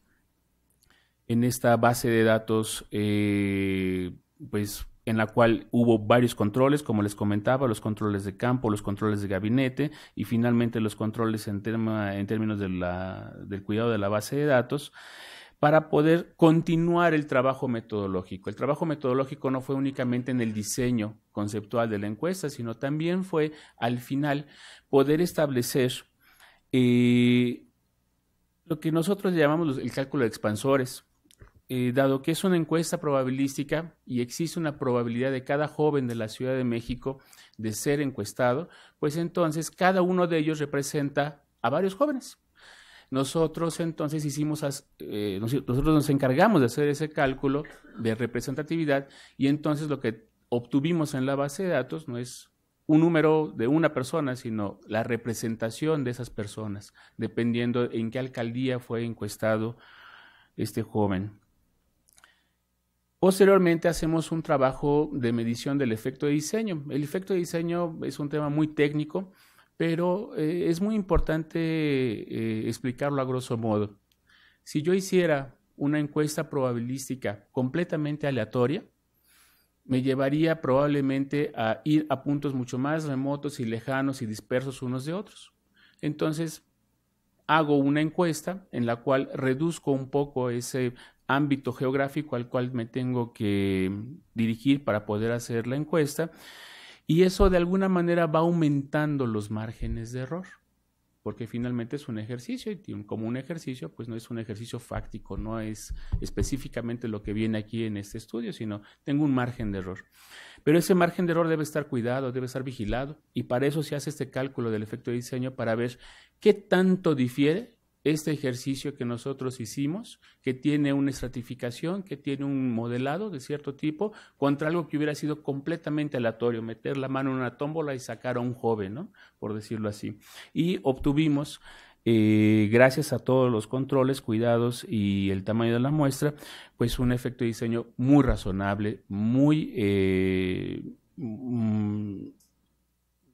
en esta base de datos, eh, pues en la cual hubo varios controles, como les comentaba, los controles de campo, los controles de gabinete y finalmente los controles en, en términos del cuidado de la base de datos para poder continuar el trabajo metodológico. El trabajo metodológico no fue únicamente en el diseño conceptual de la encuesta, sino también fue al final poder establecer eh, lo que nosotros llamamos el cálculo de expansores. Eh, dado que es una encuesta probabilística y existe una probabilidad de cada joven de la Ciudad de México de ser encuestado, pues entonces cada uno de ellos representa a varios jóvenes. Nosotros entonces hicimos, eh, nosotros nos encargamos de hacer ese cálculo de representatividad y entonces lo que obtuvimos en la base de datos no es un número de una persona, sino la representación de esas personas, dependiendo en qué alcaldía fue encuestado este joven. Posteriormente hacemos un trabajo de medición del efecto de diseño. El efecto de diseño es un tema muy técnico pero eh, es muy importante eh, explicarlo a grosso modo. Si yo hiciera una encuesta probabilística completamente aleatoria, me llevaría probablemente a ir a puntos mucho más remotos y lejanos y dispersos unos de otros. Entonces, hago una encuesta en la cual reduzco un poco ese ámbito geográfico al cual me tengo que dirigir para poder hacer la encuesta y eso de alguna manera va aumentando los márgenes de error, porque finalmente es un ejercicio y como un ejercicio, pues no es un ejercicio fáctico, no es específicamente lo que viene aquí en este estudio, sino tengo un margen de error. Pero ese margen de error debe estar cuidado, debe estar vigilado y para eso se hace este cálculo del efecto de diseño para ver qué tanto difiere este ejercicio que nosotros hicimos, que tiene una estratificación, que tiene un modelado de cierto tipo, contra algo que hubiera sido completamente aleatorio, meter la mano en una tómbola y sacar a un joven, ¿no? por decirlo así. Y obtuvimos, eh, gracias a todos los controles, cuidados y el tamaño de la muestra, pues un efecto de diseño muy razonable, muy... Eh, mm,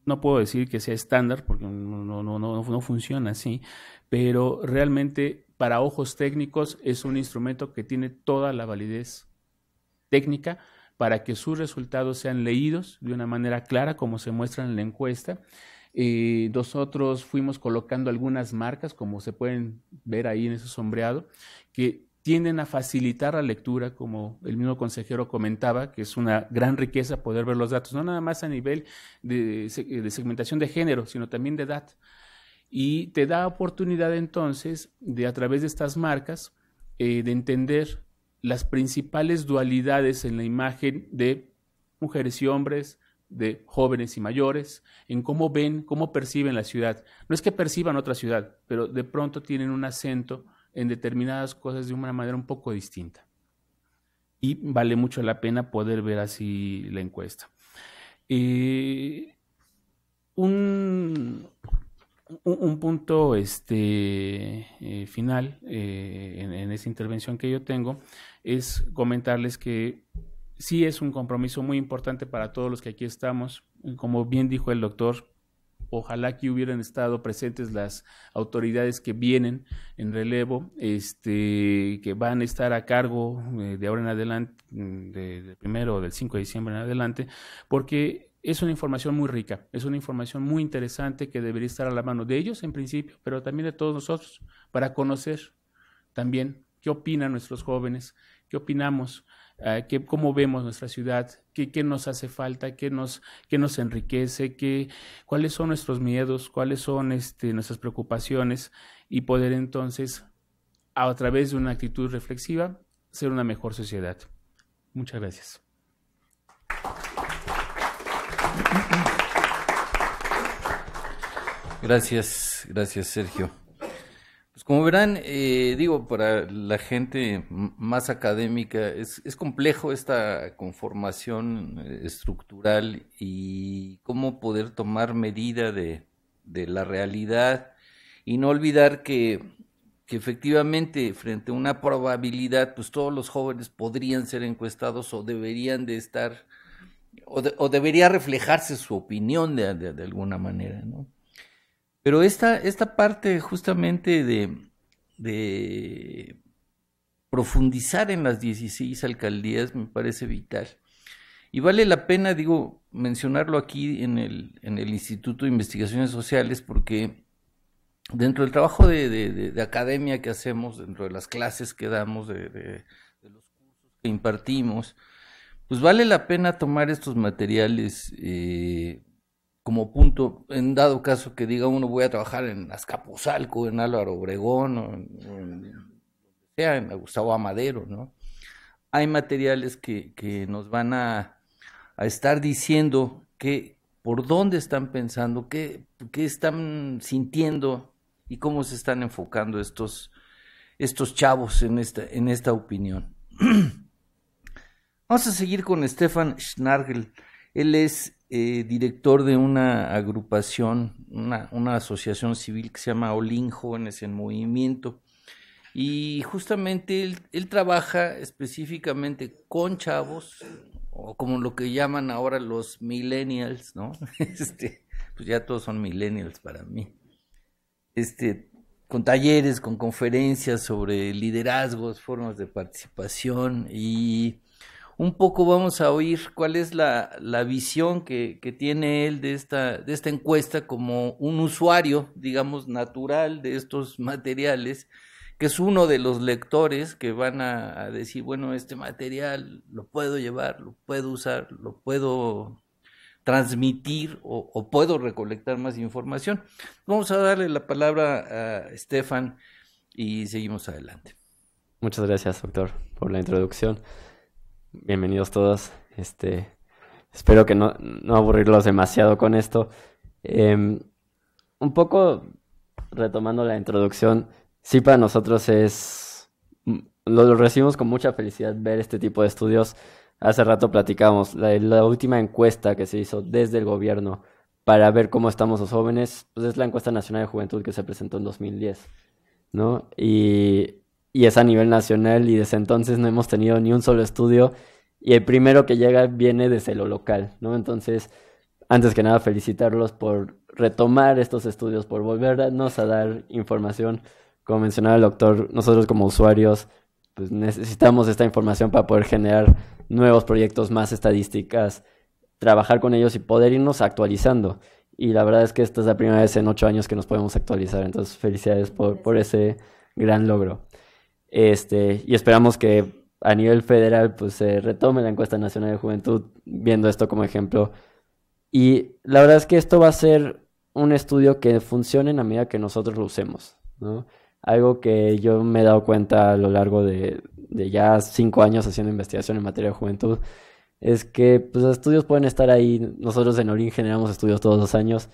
no puedo decir que sea estándar porque no, no, no, no funciona así, pero realmente para ojos técnicos es un instrumento que tiene toda la validez técnica para que sus resultados sean leídos de una manera clara, como se muestra en la encuesta. Y eh, nosotros fuimos colocando algunas marcas, como se pueden ver ahí en ese sombreado, que tienden a facilitar la lectura, como el mismo consejero comentaba, que es una gran riqueza poder ver los datos, no nada más a nivel de segmentación de género, sino también de edad y te da oportunidad entonces de a través de estas marcas eh, de entender las principales dualidades en la imagen de mujeres y hombres, de jóvenes y mayores, en cómo ven, cómo perciben la ciudad. No es que perciban otra ciudad, pero de pronto tienen un acento en determinadas cosas de una manera un poco distinta. Y vale mucho la pena poder ver así la encuesta. Eh, un, un, punto este, eh, final eh, en, esa intervención que yo tengo es comentarles que sí es un compromiso muy importante para todos los que aquí estamos. Como bien dijo el doctor, ojalá que hubieran estado presentes las autoridades que vienen en relevo, este, que van a estar a cargo eh, de ahora en adelante, del primero o del 5 de diciembre en adelante, porque es una información muy rica, es una información muy interesante que debería estar a la mano de ellos en principio, pero también de todos nosotros, para conocer también qué opinan nuestros jóvenes, qué opinamos, ah, cómo vemos nuestra ciudad, qué, nos hace falta, qué nos, qué nos enriquece, qué, cuáles son nuestros miedos, cuáles son este, nuestras preocupaciones y poder entonces, a través de una actitud reflexiva, ser una mejor sociedad. Muchas gracias. Gracias, gracias Sergio. Pues como verán, eh, digo, para la gente más académica es, complejo esta conformación eh, estructural y cómo poder tomar medida de, la realidad y no olvidar que, que, efectivamente frente a una probabilidad, pues todos los jóvenes podrían ser encuestados o deberían de estar o, debería reflejarse su opinión de, alguna manera, Pero esta, parte justamente de, profundizar en las 16 alcaldías me parece vital. Y vale la pena, digo, mencionarlo aquí en el, Instituto de Investigaciones Sociales porque dentro del trabajo de, de, academia que hacemos, dentro de las clases que damos, de, los cursos que impartimos, pues vale la pena tomar estos materiales eh, como punto, en dado caso que diga uno voy a trabajar en Azcapuzalco, en Álvaro Obregón, o sea en Gustavo Amadero, ¿no? Hay materiales que, que nos van a, a, estar diciendo que por dónde están pensando, qué, qué están sintiendo y cómo se están enfocando estos, estos chavos en esta, en esta opinión. Vamos a seguir con Stefan Schnargel. Él es eh, director de una agrupación, una, asociación civil que se llama Olin Jóvenes en Movimiento. Y justamente él, él trabaja específicamente con chavos, o como lo que llaman ahora los millennials, ¿no? Este, pues ya todos son millennials para mí. Este, con talleres, con conferencias sobre liderazgos, formas de participación y un poco vamos a oír cuál es la, la visión que, tiene él de esta, de esta encuesta como un usuario, digamos, natural de estos materiales, que es uno de los lectores que van a, decir, bueno, este material lo puedo llevar, lo puedo usar, lo puedo transmitir o, o puedo recolectar más información. Vamos a darle la palabra a Estefan y seguimos adelante. Muchas gracias, doctor, por la introducción bienvenidos todos. Este, espero que no, no aburrirlos demasiado con esto. Em, un poco retomando la introducción, sí para nosotros es, mm, lo, recibimos con mucha felicidad ver este tipo de estudios. Hace rato platicamos, la, la última encuesta que se hizo desde el gobierno para ver cómo estamos los jóvenes, pues es la encuesta nacional de juventud que se presentó en 2010, ¿no? Y y es a nivel nacional y desde entonces no hemos tenido ni un solo estudio y el primero que llega viene desde lo local, ¿no? Entonces, antes que nada, felicitarlos por retomar estos estudios, por volvernos a dar información. Como mencionaba el doctor, nosotros como usuarios pues necesitamos esta información para poder generar nuevos proyectos, más estadísticas, trabajar con ellos y poder irnos actualizando. Y la verdad es que esta es la primera vez en ocho años que nos podemos actualizar, entonces felicidades por, por ese gran logro. Este, y esperamos que a nivel federal pues se retome la encuesta nacional de juventud viendo esto como ejemplo. Y la verdad es que esto va a ser un estudio que funcione en la medida que nosotros lo usemos, Algo que yo me he dado cuenta a lo largo de, ya cinco años haciendo investigación en materia de juventud es que pues, los estudios pueden estar ahí. Nosotros en Orin generamos estudios todos los años,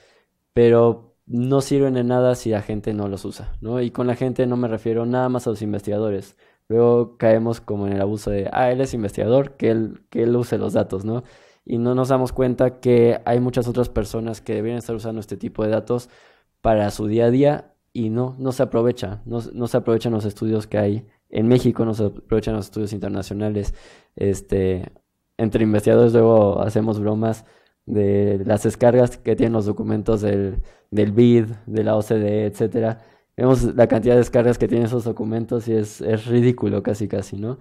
pero no sirven de nada si la gente no los usa, ¿no? Y con la gente no me refiero nada más a los investigadores. Luego caemos como en el abuso de, ah, él es investigador, que él, que él use los datos, ¿no? Y no nos damos cuenta que hay muchas otras personas que deberían estar usando este tipo de datos para su día a día y no, no se aprovecha, no, no se aprovechan los estudios que hay en México, no se aprovechan los estudios internacionales, este, entre investigadores luego hacemos bromas de las descargas que tienen los documentos del, del BID, de la OCDE, etcétera. Vemos la cantidad de descargas que tienen esos documentos y es, es ridículo casi casi, ¿no?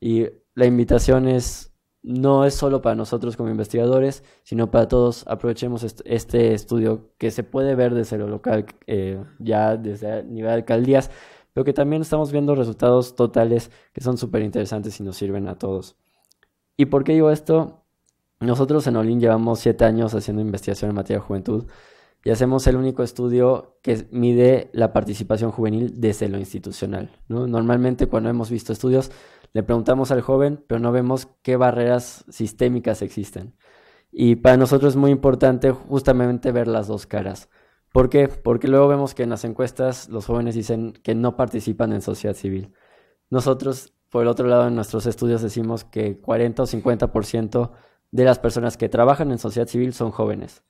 Y la invitación es, no es solo para nosotros como investigadores, sino para todos. Aprovechemos este estudio que se puede ver desde lo local, eh, ya desde el nivel de alcaldías, pero que también estamos viendo resultados totales que son súper interesantes y nos sirven a todos. ¿Y por qué digo esto? Nosotros en Olin llevamos siete años haciendo investigación en materia de juventud y hacemos el único estudio que mide la participación juvenil desde lo institucional. Normalmente cuando hemos visto estudios le preguntamos al joven, pero no vemos qué barreras sistémicas existen. Y para nosotros es muy importante justamente ver las dos caras. ¿Por qué? Porque luego vemos que en las encuestas los jóvenes dicen que no participan en sociedad civil. Nosotros, por el otro lado, en nuestros estudios decimos que 40 o 50% de las personas que trabajan en sociedad civil son jóvenes.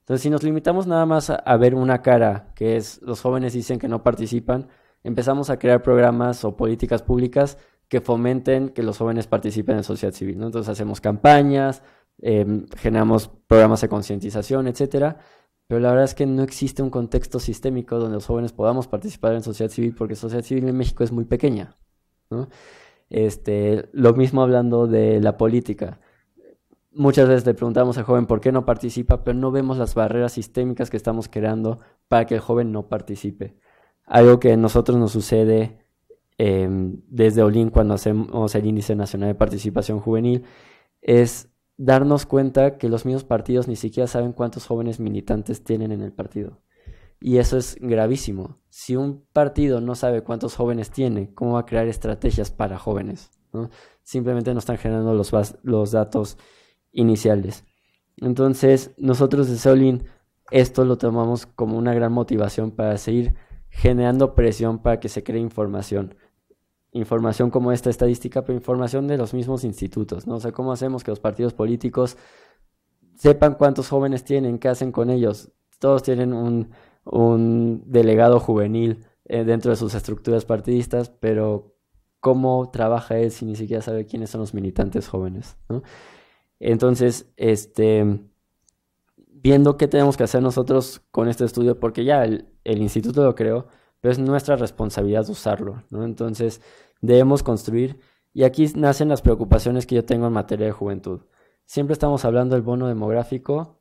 Entonces, si nos limitamos nada más a, ver una cara, que es los jóvenes dicen que no participan, empezamos a crear programas o políticas públicas que fomenten que los jóvenes participen en sociedad civil. Entonces hacemos campañas, em, generamos programas de concientización, etcétera. Pero la verdad es que no existe un contexto sistémico donde los jóvenes podamos participar en sociedad civil, porque sociedad civil en México es muy pequeña. Este, lo mismo hablando de la política. Muchas veces le preguntamos al joven por qué no participa, pero no vemos las barreras sistémicas que estamos creando para que el joven no participe. Algo que a nosotros nos sucede em, desde Olin cuando hacemos el Índice Nacional de Participación Juvenil es darnos cuenta que los mismos partidos ni siquiera saben cuántos jóvenes militantes tienen en el partido. Y eso es gravísimo. Si un partido no sabe cuántos jóvenes tiene, ¿cómo va a crear estrategias para jóvenes? Simplemente no están generando los, los datos iniciales. Entonces, nosotros de Solin esto lo tomamos como una gran motivación para seguir generando presión para que se cree información. Información como esta estadística, pero información de los mismos institutos, ¿no? O ¿cómo hacemos que los partidos políticos sepan cuántos jóvenes tienen, qué hacen con ellos? Todos tienen un, un delegado juvenil eh, dentro de sus estructuras partidistas, pero ¿cómo trabaja él si ni siquiera sabe quiénes son los militantes jóvenes? ¿no? Entonces, este, viendo qué tenemos que hacer nosotros con este estudio, porque ya el, instituto lo creó, pero es nuestra responsabilidad usarlo, ¿no? Entonces, debemos construir, y aquí nacen las preocupaciones que yo tengo en materia de juventud. Siempre estamos hablando del bono demográfico,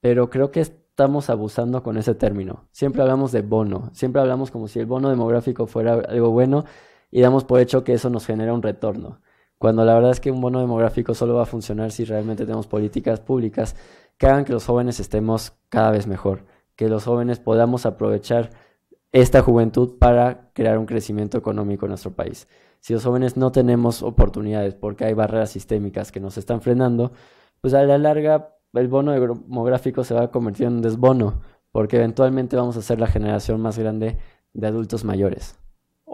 pero creo que estamos abusando con ese término. Siempre hablamos de bono, siempre hablamos como si el bono demográfico fuera algo bueno y damos por hecho que eso nos genera un retorno cuando la verdad es que un bono demográfico solo va a funcionar si realmente tenemos políticas públicas que hagan que los jóvenes estemos cada vez mejor, que los jóvenes podamos aprovechar esta juventud para crear un crecimiento económico en nuestro país. Si los jóvenes no tenemos oportunidades porque hay barreras sistémicas que nos están frenando, pues a la larga el bono demográfico se va a convertir en un desbono, porque eventualmente vamos a ser la generación más grande de adultos mayores.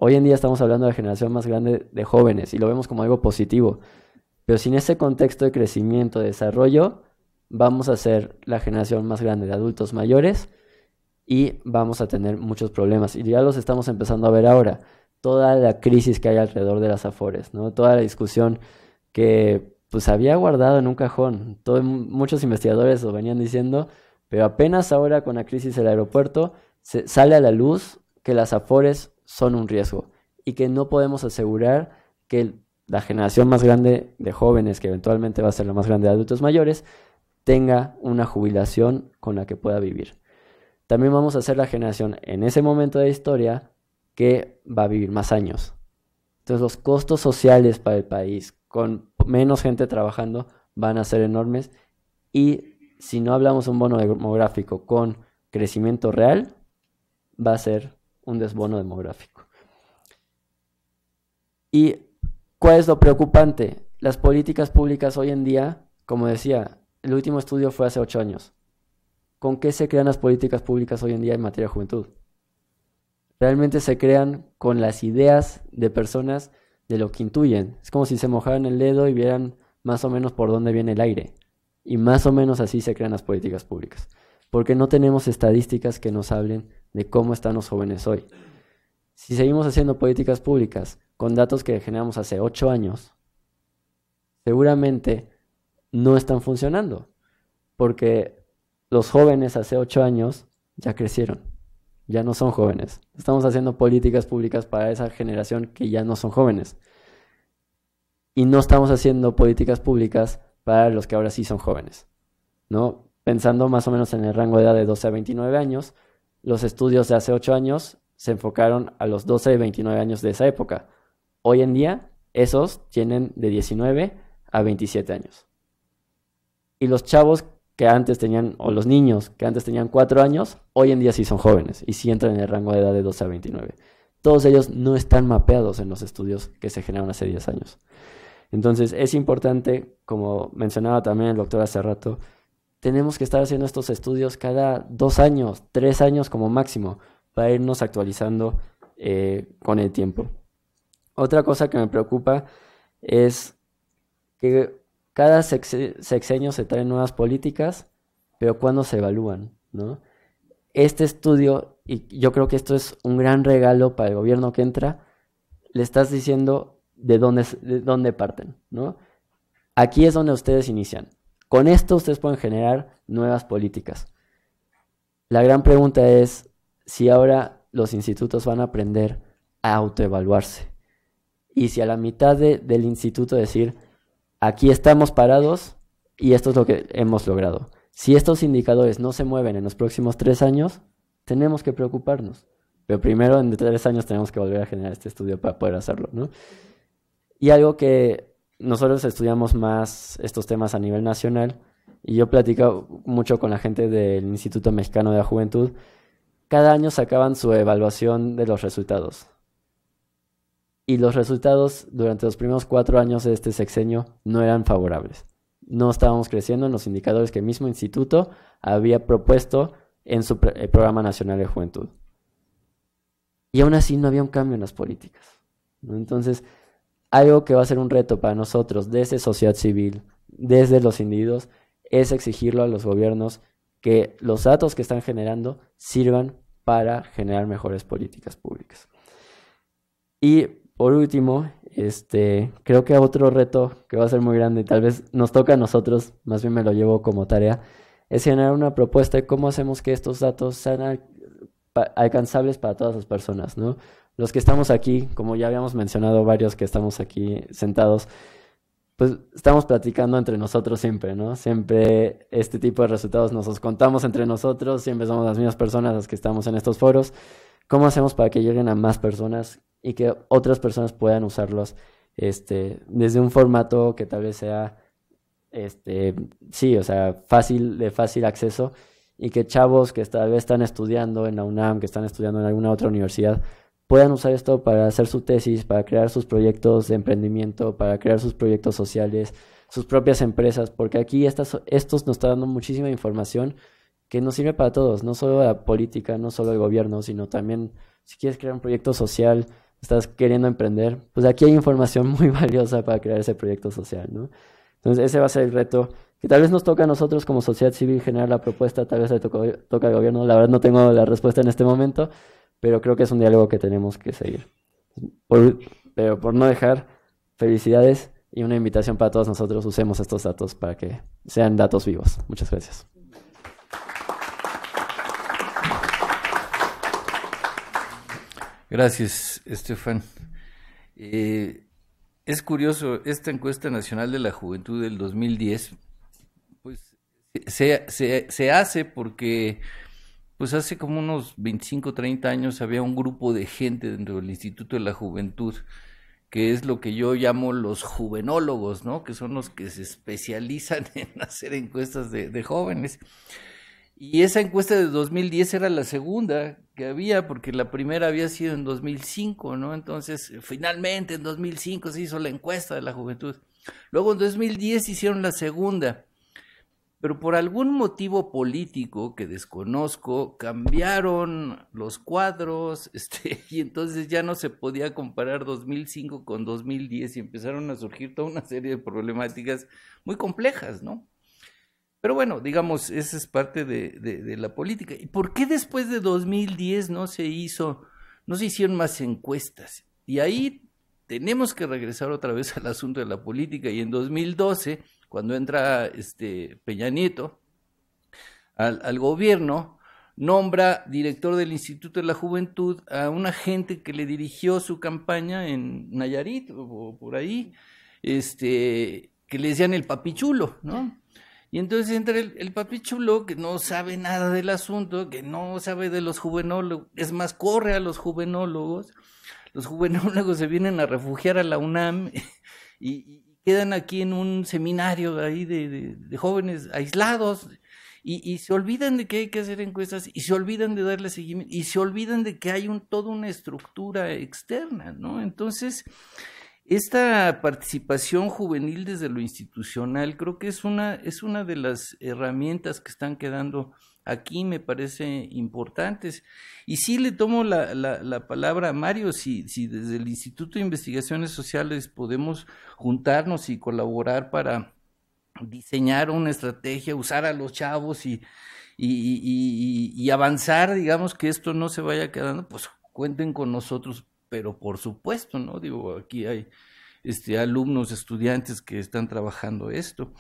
Hoy en día estamos hablando de la generación más grande de jóvenes y lo vemos como algo positivo. Pero sin ese contexto de crecimiento, de desarrollo, vamos a ser la generación más grande de adultos mayores y vamos a tener muchos problemas. Y ya los estamos empezando a ver ahora. Toda la crisis que hay alrededor de las Afores, ¿no? Toda la discusión que pues había guardado en un cajón. muchos investigadores lo venían diciendo, pero apenas ahora con la crisis del aeropuerto se sale a la luz que las Afores son un riesgo y que no podemos asegurar que la generación más grande de jóvenes, que eventualmente va a ser la más grande de adultos mayores, tenga una jubilación con la que pueda vivir. También vamos a ser la generación en ese momento de historia que va a vivir más años. Entonces los costos sociales para el país, con menos gente trabajando, van a ser enormes y si no hablamos un bono demográfico con crecimiento real, va a ser un desbono demográfico. ¿Y cuál es lo preocupante? Las políticas públicas hoy en día, como decía, el último estudio fue hace ocho años. ¿Con qué se crean las políticas públicas hoy en día en materia de juventud? Realmente se crean con las ideas de personas de lo que intuyen. Es como si se mojaran el dedo y vieran más o menos por dónde viene el aire. Y más o menos así se crean las políticas públicas porque no tenemos estadísticas que nos hablen de cómo están los jóvenes hoy. Si seguimos haciendo políticas públicas con datos que generamos hace ocho años, seguramente no están funcionando, porque los jóvenes hace ocho años ya crecieron, ya no son jóvenes. Estamos haciendo políticas públicas para esa generación que ya no son jóvenes. Y no estamos haciendo políticas públicas para los que ahora sí son jóvenes. ¿no? pensando más o menos en el rango de edad de 12 a 29 años, los estudios de hace 8 años se enfocaron a los 12 y 29 años de esa época. Hoy en día, esos tienen de 19 a 27 años. Y los chavos que antes tenían, o los niños que antes tenían 4 años, hoy en día sí son jóvenes y sí entran en el rango de edad de 12 a 29. Todos ellos no están mapeados en los estudios que se generaron hace 10 años. Entonces es importante, como mencionaba también el doctor hace rato, tenemos que estar haciendo estos estudios cada dos años, tres años como máximo, para irnos actualizando eh, con el tiempo. Otra cosa que me preocupa es que cada sexenio se traen nuevas políticas, pero ¿cuándo se evalúan, Este estudio, y yo creo que esto es un gran regalo para el gobierno que entra, le estás diciendo de dónde, parten, Aquí es donde ustedes inician con esto ustedes pueden generar nuevas políticas. La gran pregunta es si ahora los institutos van a aprender a autoevaluarse. Y si a la mitad del instituto decir, aquí estamos parados y esto es lo que hemos logrado. Si estos indicadores no se mueven en los próximos tres años, tenemos que preocuparnos. Pero primero en tres años tenemos que volver a generar este estudio para poder hacerlo, ¿no? Y algo que nosotros estudiamos más estos temas a nivel nacional y yo platico mucho con la gente del Instituto Mexicano de la Juventud. Cada año sacaban su evaluación de los resultados. Y los resultados durante los primeros cuatro años de este sexenio no eran favorables. No estábamos creciendo en los indicadores que el mismo instituto había propuesto en su eh, Programa Nacional de Juventud. Y aún así no había un cambio en las políticas. Entonces, algo que va a ser un reto para nosotros desde sociedad civil, desde los individuos, es exigirlo a los gobiernos que los datos que están generando sirvan para generar mejores políticas públicas. Y por último, este, creo que otro reto que va a ser muy grande y tal vez nos toca a nosotros, más bien me lo llevo como tarea, es generar una propuesta de cómo hacemos que estos datos sean alcanzables para todas las personas, ¿no? los que estamos aquí, como ya habíamos mencionado varios que estamos aquí sentados, pues estamos platicando entre nosotros siempre, ¿no? Siempre este tipo de resultados nos los contamos entre nosotros, siempre somos las mismas personas las que estamos en estos foros. ¿Cómo hacemos para que lleguen a más personas y que otras personas puedan usarlos este, desde un formato que tal vez sea, este, sí, o sea, fácil, de fácil acceso y que chavos que tal vez están estudiando en la UNAM, que están estudiando en alguna otra universidad, puedan usar esto para hacer su tesis, para crear sus proyectos de emprendimiento, para crear sus proyectos sociales, sus propias empresas, porque aquí estas, estos nos está dando muchísima información que nos sirve para todos, no solo la política, no solo el gobierno, sino también si quieres crear un proyecto social, estás queriendo emprender, pues aquí hay información muy valiosa para crear ese proyecto social, ¿no? Entonces ese va a ser el reto que tal vez nos toca a nosotros como sociedad civil generar la propuesta, tal vez le toca al gobierno, la verdad no tengo la respuesta en este momento, pero creo que es un diálogo que tenemos que seguir. pero por no dejar, felicidades y una invitación para todos nosotros, usemos estos datos para que sean datos vivos. Muchas gracias. Gracias, Estefan. Eh, es curioso, esta encuesta nacional de la juventud del 2010, pues se, se hace porque pues hace como unos 25, 30 años había un grupo de gente dentro del Instituto de la Juventud, que es lo que yo llamo los juvenólogos, ¿no? Que son los que se especializan en hacer encuestas de, jóvenes. Y esa encuesta de 2010 era la segunda que había, porque la primera había sido en 2005, ¿no? Entonces, finalmente en 2005 se hizo la encuesta de la juventud. Luego en 2010 hicieron la segunda pero por algún motivo político que desconozco, cambiaron los cuadros, este, y entonces ya no se podía comparar 2005 con 2010 y empezaron a surgir toda una serie de problemáticas muy complejas, ¿no? Pero bueno, digamos, esa es parte de, la política. ¿Y por qué después de 2010 no se hizo, no se hicieron más encuestas? Y ahí tenemos que regresar otra vez al asunto de la política y en 2012 cuando entra este Peña Nieto al, gobierno, nombra director del Instituto de la Juventud a una gente que le dirigió su campaña en Nayarit o por ahí, este, que le decían el papichulo, ¿no? Y entonces entra el, papichulo que no sabe nada del asunto, que no sabe de los juvenólogos, es más, corre a los juvenólogos, los juvenólogos se vienen a refugiar a la UNAM y quedan aquí en un seminario ahí de, jóvenes aislados y, se olvidan de que hay que hacer encuestas y se olvidan de darle seguimiento y se olvidan de que hay un, toda una estructura externa, ¿no? Entonces, esta participación juvenil desde lo institucional creo que es una, es una de las herramientas que están quedando aquí me parece importantes. Y sí le tomo la, la, palabra a Mario, si, si desde el Instituto de Investigaciones Sociales podemos juntarnos y colaborar para diseñar una estrategia, usar a los chavos y, y, y, avanzar, digamos, que esto no se vaya quedando, pues cuenten con nosotros, pero por supuesto, ¿no? Digo, aquí hay este, alumnos, estudiantes que están trabajando esto.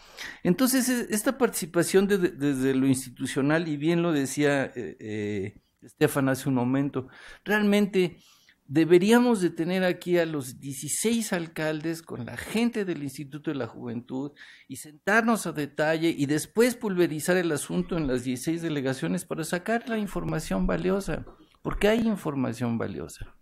Entonces, esta participación desde lo institucional, y bien lo decía eh, eh, Estefan hace un momento, realmente deberíamos de tener aquí a los 16 alcaldes con la gente del Instituto de la Juventud y sentarnos a detalle y después pulverizar el asunto en las 16 delegaciones para sacar la información valiosa, porque hay información valiosa.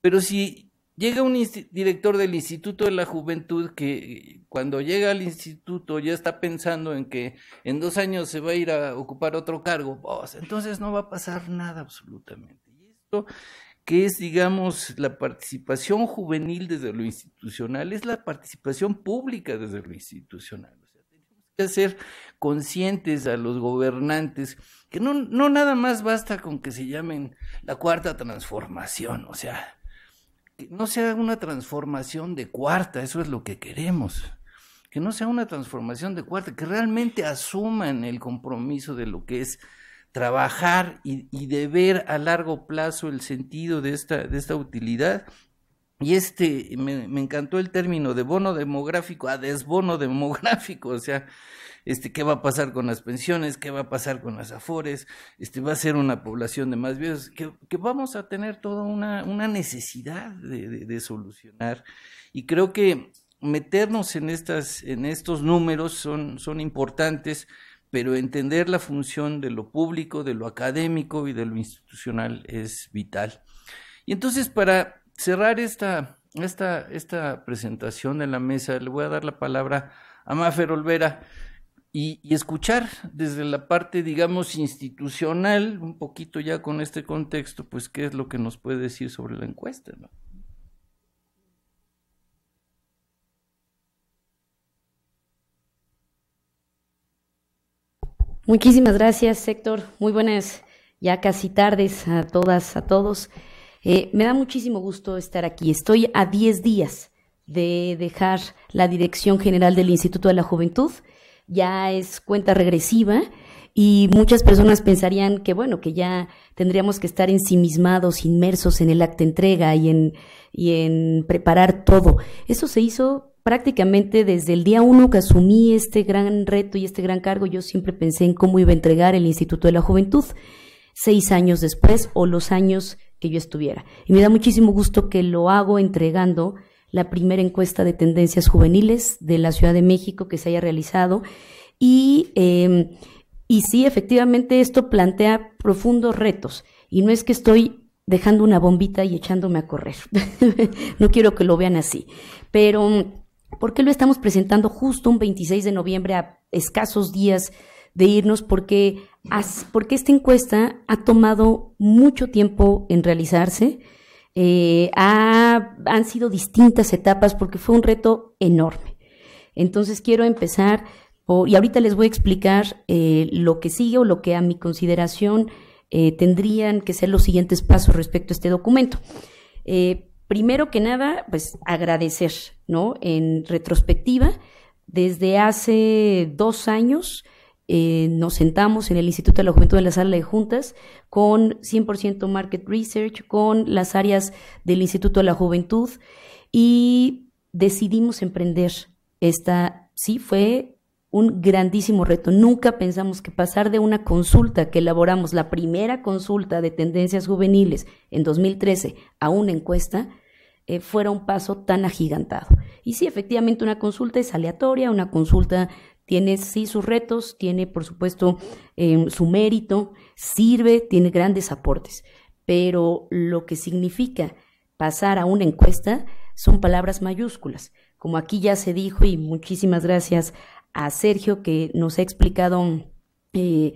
Pero si llega un director del Instituto de la Juventud que cuando llega al instituto ya está pensando en que en dos años se va a ir a ocupar otro cargo, pues, entonces no va a pasar nada absolutamente. Y esto que es, digamos, la participación juvenil desde lo institucional, es la participación pública desde lo institucional. O sea, tenemos que ser conscientes a los gobernantes que no, no nada más basta con que se llamen la cuarta transformación, o sea, que no sea una transformación de cuarta, eso es lo que queremos, que no sea una transformación de cuarta, que realmente asuman el compromiso de lo que es trabajar y, de ver a largo plazo el sentido de esta, de esta utilidad. Y este, me, me encantó el término de bono demográfico a desbono demográfico, o sea, este, qué va a pasar con las pensiones, qué va a pasar con las afores, este, va a ser una población de más viejos, que, vamos a tener toda una, una necesidad de, solucionar. Y creo que meternos en, estas, en estos números son, son importantes, pero entender la función de lo público, de lo académico y de lo institucional es vital. Y entonces, para cerrar esta, esta, esta presentación de la mesa, le voy a dar la palabra a Mafer Olvera, y, escuchar desde la parte, digamos, institucional, un poquito ya con este contexto, pues qué es lo que nos puede decir sobre la encuesta, Muchísimas gracias, Héctor. Muy buenas ya casi tardes a todas, a todos. Eh, me da muchísimo gusto estar aquí. Estoy a 10 días de dejar la dirección general del Instituto de la Juventud ya es cuenta regresiva y muchas personas pensarían que bueno, que ya tendríamos que estar ensimismados, inmersos en el acto entrega y en, y en preparar todo. Eso se hizo prácticamente desde el día uno que asumí este gran reto y este gran cargo, yo siempre pensé en cómo iba a entregar el Instituto de la Juventud seis años después o los años que yo estuviera. Y me da muchísimo gusto que lo hago entregando la primera encuesta de tendencias juveniles de la Ciudad de México que se haya realizado. Y, em, y sí, efectivamente, esto plantea profundos retos. Y no es que estoy dejando una bombita y echándome a correr. no quiero que lo vean así. Pero, ¿por qué lo estamos presentando justo un 26 de noviembre a escasos días de irnos? Porque, porque esta encuesta ha tomado mucho tiempo en realizarse. Eh, han sido distintas etapas porque fue un reto enorme. Entonces quiero empezar y ahorita les voy a explicar eh, lo que sigue o lo que a mi consideración eh, tendrían que ser los siguientes pasos respecto a este documento. primero que nada, pues agradecer, ¿no? En retrospectiva, desde hace dos años, eh, nos sentamos en el Instituto de la Juventud en la sala de juntas con 100% Market Research, con las áreas del Instituto de la Juventud y decidimos emprender esta, sí, fue un grandísimo reto. Nunca pensamos que pasar de una consulta que elaboramos, la primera consulta de tendencias juveniles en 2013, a una encuesta, eh, fuera un paso tan agigantado. Y sí, efectivamente, una consulta es aleatoria, una consulta tiene sí sus retos, tiene por supuesto em, su mérito, sirve, tiene grandes aportes, pero lo que significa pasar a una encuesta son palabras mayúsculas. Como aquí ya se dijo, y muchísimas gracias a Sergio que nos ha explicado eh,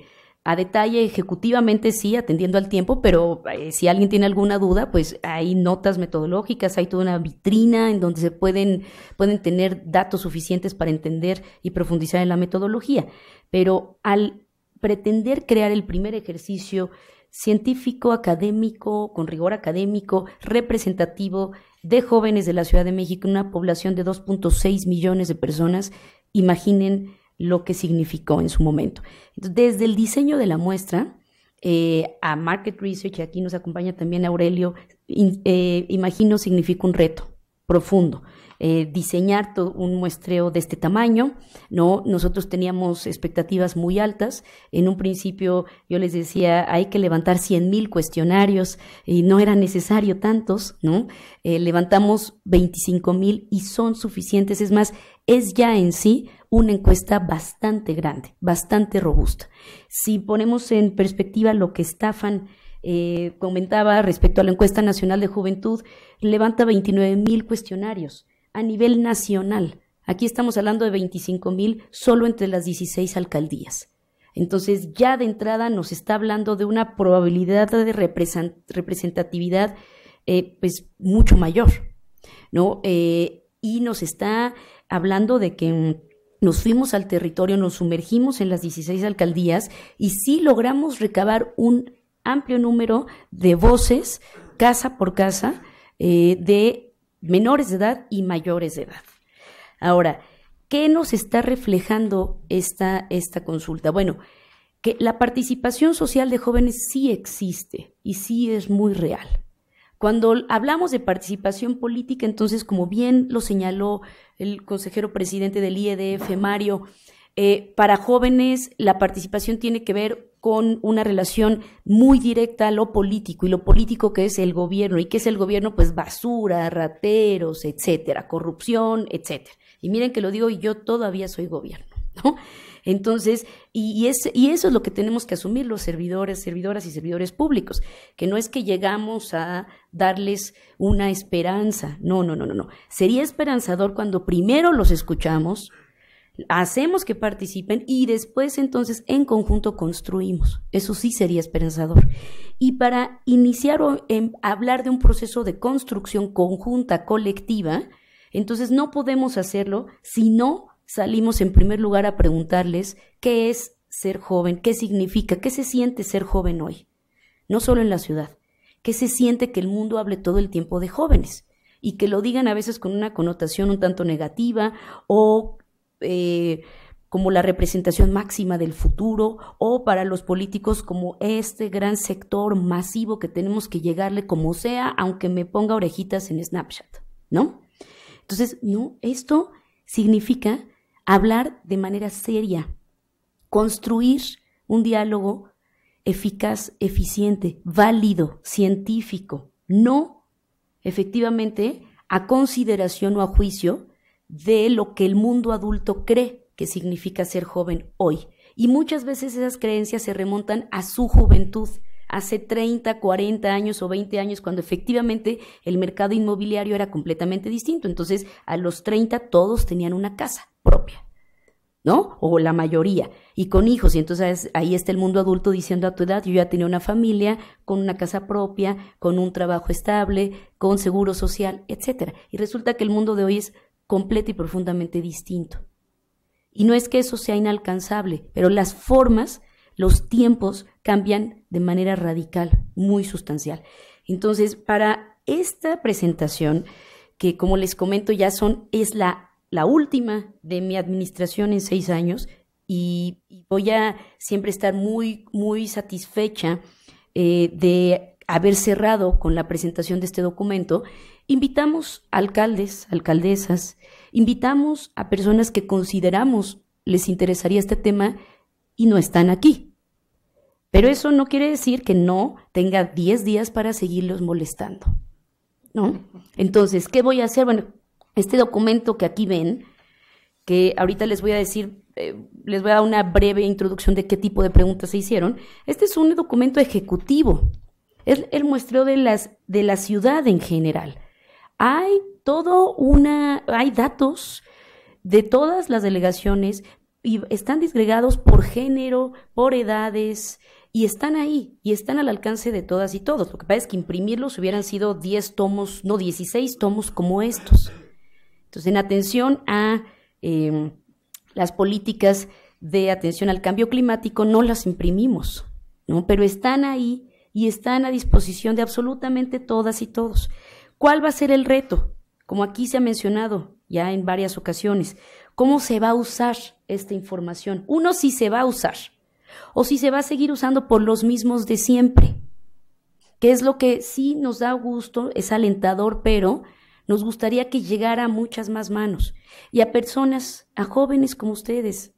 a detalle ejecutivamente sí, atendiendo al tiempo, pero eh, si alguien tiene alguna duda, pues hay notas metodológicas, hay toda una vitrina en donde se pueden, pueden tener datos suficientes para entender y profundizar en la metodología. Pero al pretender crear el primer ejercicio científico, académico, con rigor académico, representativo de jóvenes de la Ciudad de México, una población de 2.6 millones de personas, imaginen lo que significó en su momento. Entonces, desde el diseño de la muestra eh, a Market Research, aquí nos acompaña también Aurelio, eh, imagino significa un reto profundo, eh, diseñar un muestreo de este tamaño, ¿no? Nosotros teníamos expectativas muy altas. En un principio yo les decía, hay que levantar cien mil cuestionarios y no era necesario tantos, ¿no? Eh, levantamos 25 mil y son suficientes. Es más, es ya en sí una encuesta bastante grande, bastante robusta. Si ponemos en perspectiva lo que Staffan eh, comentaba respecto a la encuesta nacional de juventud, levanta 29 mil cuestionarios a nivel nacional. Aquí estamos hablando de 25 mil solo entre las 16 alcaldías. Entonces ya de entrada nos está hablando de una probabilidad de representatividad eh, pues mucho mayor, ¿no? Eh, y nos está hablando de que nos fuimos al territorio, nos sumergimos en las 16 alcaldías y sí logramos recabar un amplio número de voces, casa por casa, eh, de menores de edad y mayores de edad. Ahora, ¿qué nos está reflejando esta, esta consulta? Bueno, que la participación social de jóvenes sí existe y sí es muy real. Cuando hablamos de participación política, entonces, como bien lo señaló el consejero presidente del IEDF, Mario, eh, para jóvenes la participación tiene que ver con una relación muy directa a lo político y lo político que es el gobierno. ¿Y que es el gobierno? Pues basura, rateros, etcétera, corrupción, etcétera. Y miren que lo digo y yo todavía soy gobierno, ¿no? Entonces, y, y, es, y, eso es lo que tenemos que asumir los servidores, servidoras y servidores públicos, que no es que llegamos a darles una esperanza, no, no, no, no, no. Sería esperanzador cuando primero los escuchamos, hacemos que participen y después entonces en conjunto construimos. Eso sí sería esperanzador. Y para iniciar o hablar de un proceso de construcción conjunta, colectiva, entonces no podemos hacerlo si no salimos en primer lugar a preguntarles qué es ser joven, qué significa, qué se siente ser joven hoy, no solo en la ciudad, qué se siente que el mundo hable todo el tiempo de jóvenes y que lo digan a veces con una connotación un tanto negativa o eh, como la representación máxima del futuro o para los políticos como este gran sector masivo que tenemos que llegarle como sea, aunque me ponga orejitas en Snapchat, ¿no? Entonces, no, esto significa hablar de manera seria, construir un diálogo eficaz, eficiente, válido, científico, no efectivamente a consideración o a juicio de lo que el mundo adulto cree que significa ser joven hoy. Y muchas veces esas creencias se remontan a su juventud, hace 30, 40 años o 20 años, cuando efectivamente el mercado inmobiliario era completamente distinto. Entonces, a los 30 todos tenían una casa propia. ¿no? O la mayoría, y con hijos. Y entonces ahí está el mundo adulto diciendo a tu edad, yo ya tenía una familia, con una casa propia, con un trabajo estable, con seguro social, etcétera. Y resulta que el mundo de hoy es completo y profundamente distinto. Y no es que eso sea inalcanzable, pero las formas, los tiempos cambian de manera radical, muy sustancial. Entonces, para esta presentación, que como les comento ya son, es la, la última de mi administración en seis años, y, voy a siempre estar muy, muy satisfecha eh, de haber cerrado con la presentación de este documento, invitamos a alcaldes, alcaldesas, invitamos a personas que consideramos les interesaría este tema y no están aquí. Pero eso no quiere decir que no tenga 10 días para seguirlos molestando. ¿No? Entonces, ¿qué voy a hacer? Bueno, este documento que aquí ven, que ahorita les voy a decir, eh, les voy a dar una breve introducción de qué tipo de preguntas se hicieron. Este es un documento ejecutivo es el muestreo de, las, de la ciudad en general. Hay todo una, hay datos de todas las delegaciones y están disgregados por género, por edades, y están ahí, y están al alcance de todas y todos. Lo que pasa es que imprimirlos hubieran sido 10 tomos, no 16 tomos como estos. Entonces, en atención a em, las políticas de atención al cambio climático, no las imprimimos, ¿no? Pero están ahí y están a disposición de absolutamente todas y todos. ¿Cuál va a ser el reto? Como aquí se ha mencionado ya en varias ocasiones, ¿cómo se va a usar esta información? Uno, si se va a usar o si se va a seguir usando por los mismos de siempre, que es lo que sí nos da gusto, es alentador, pero nos gustaría que llegara a muchas más manos y a personas, a jóvenes como ustedes,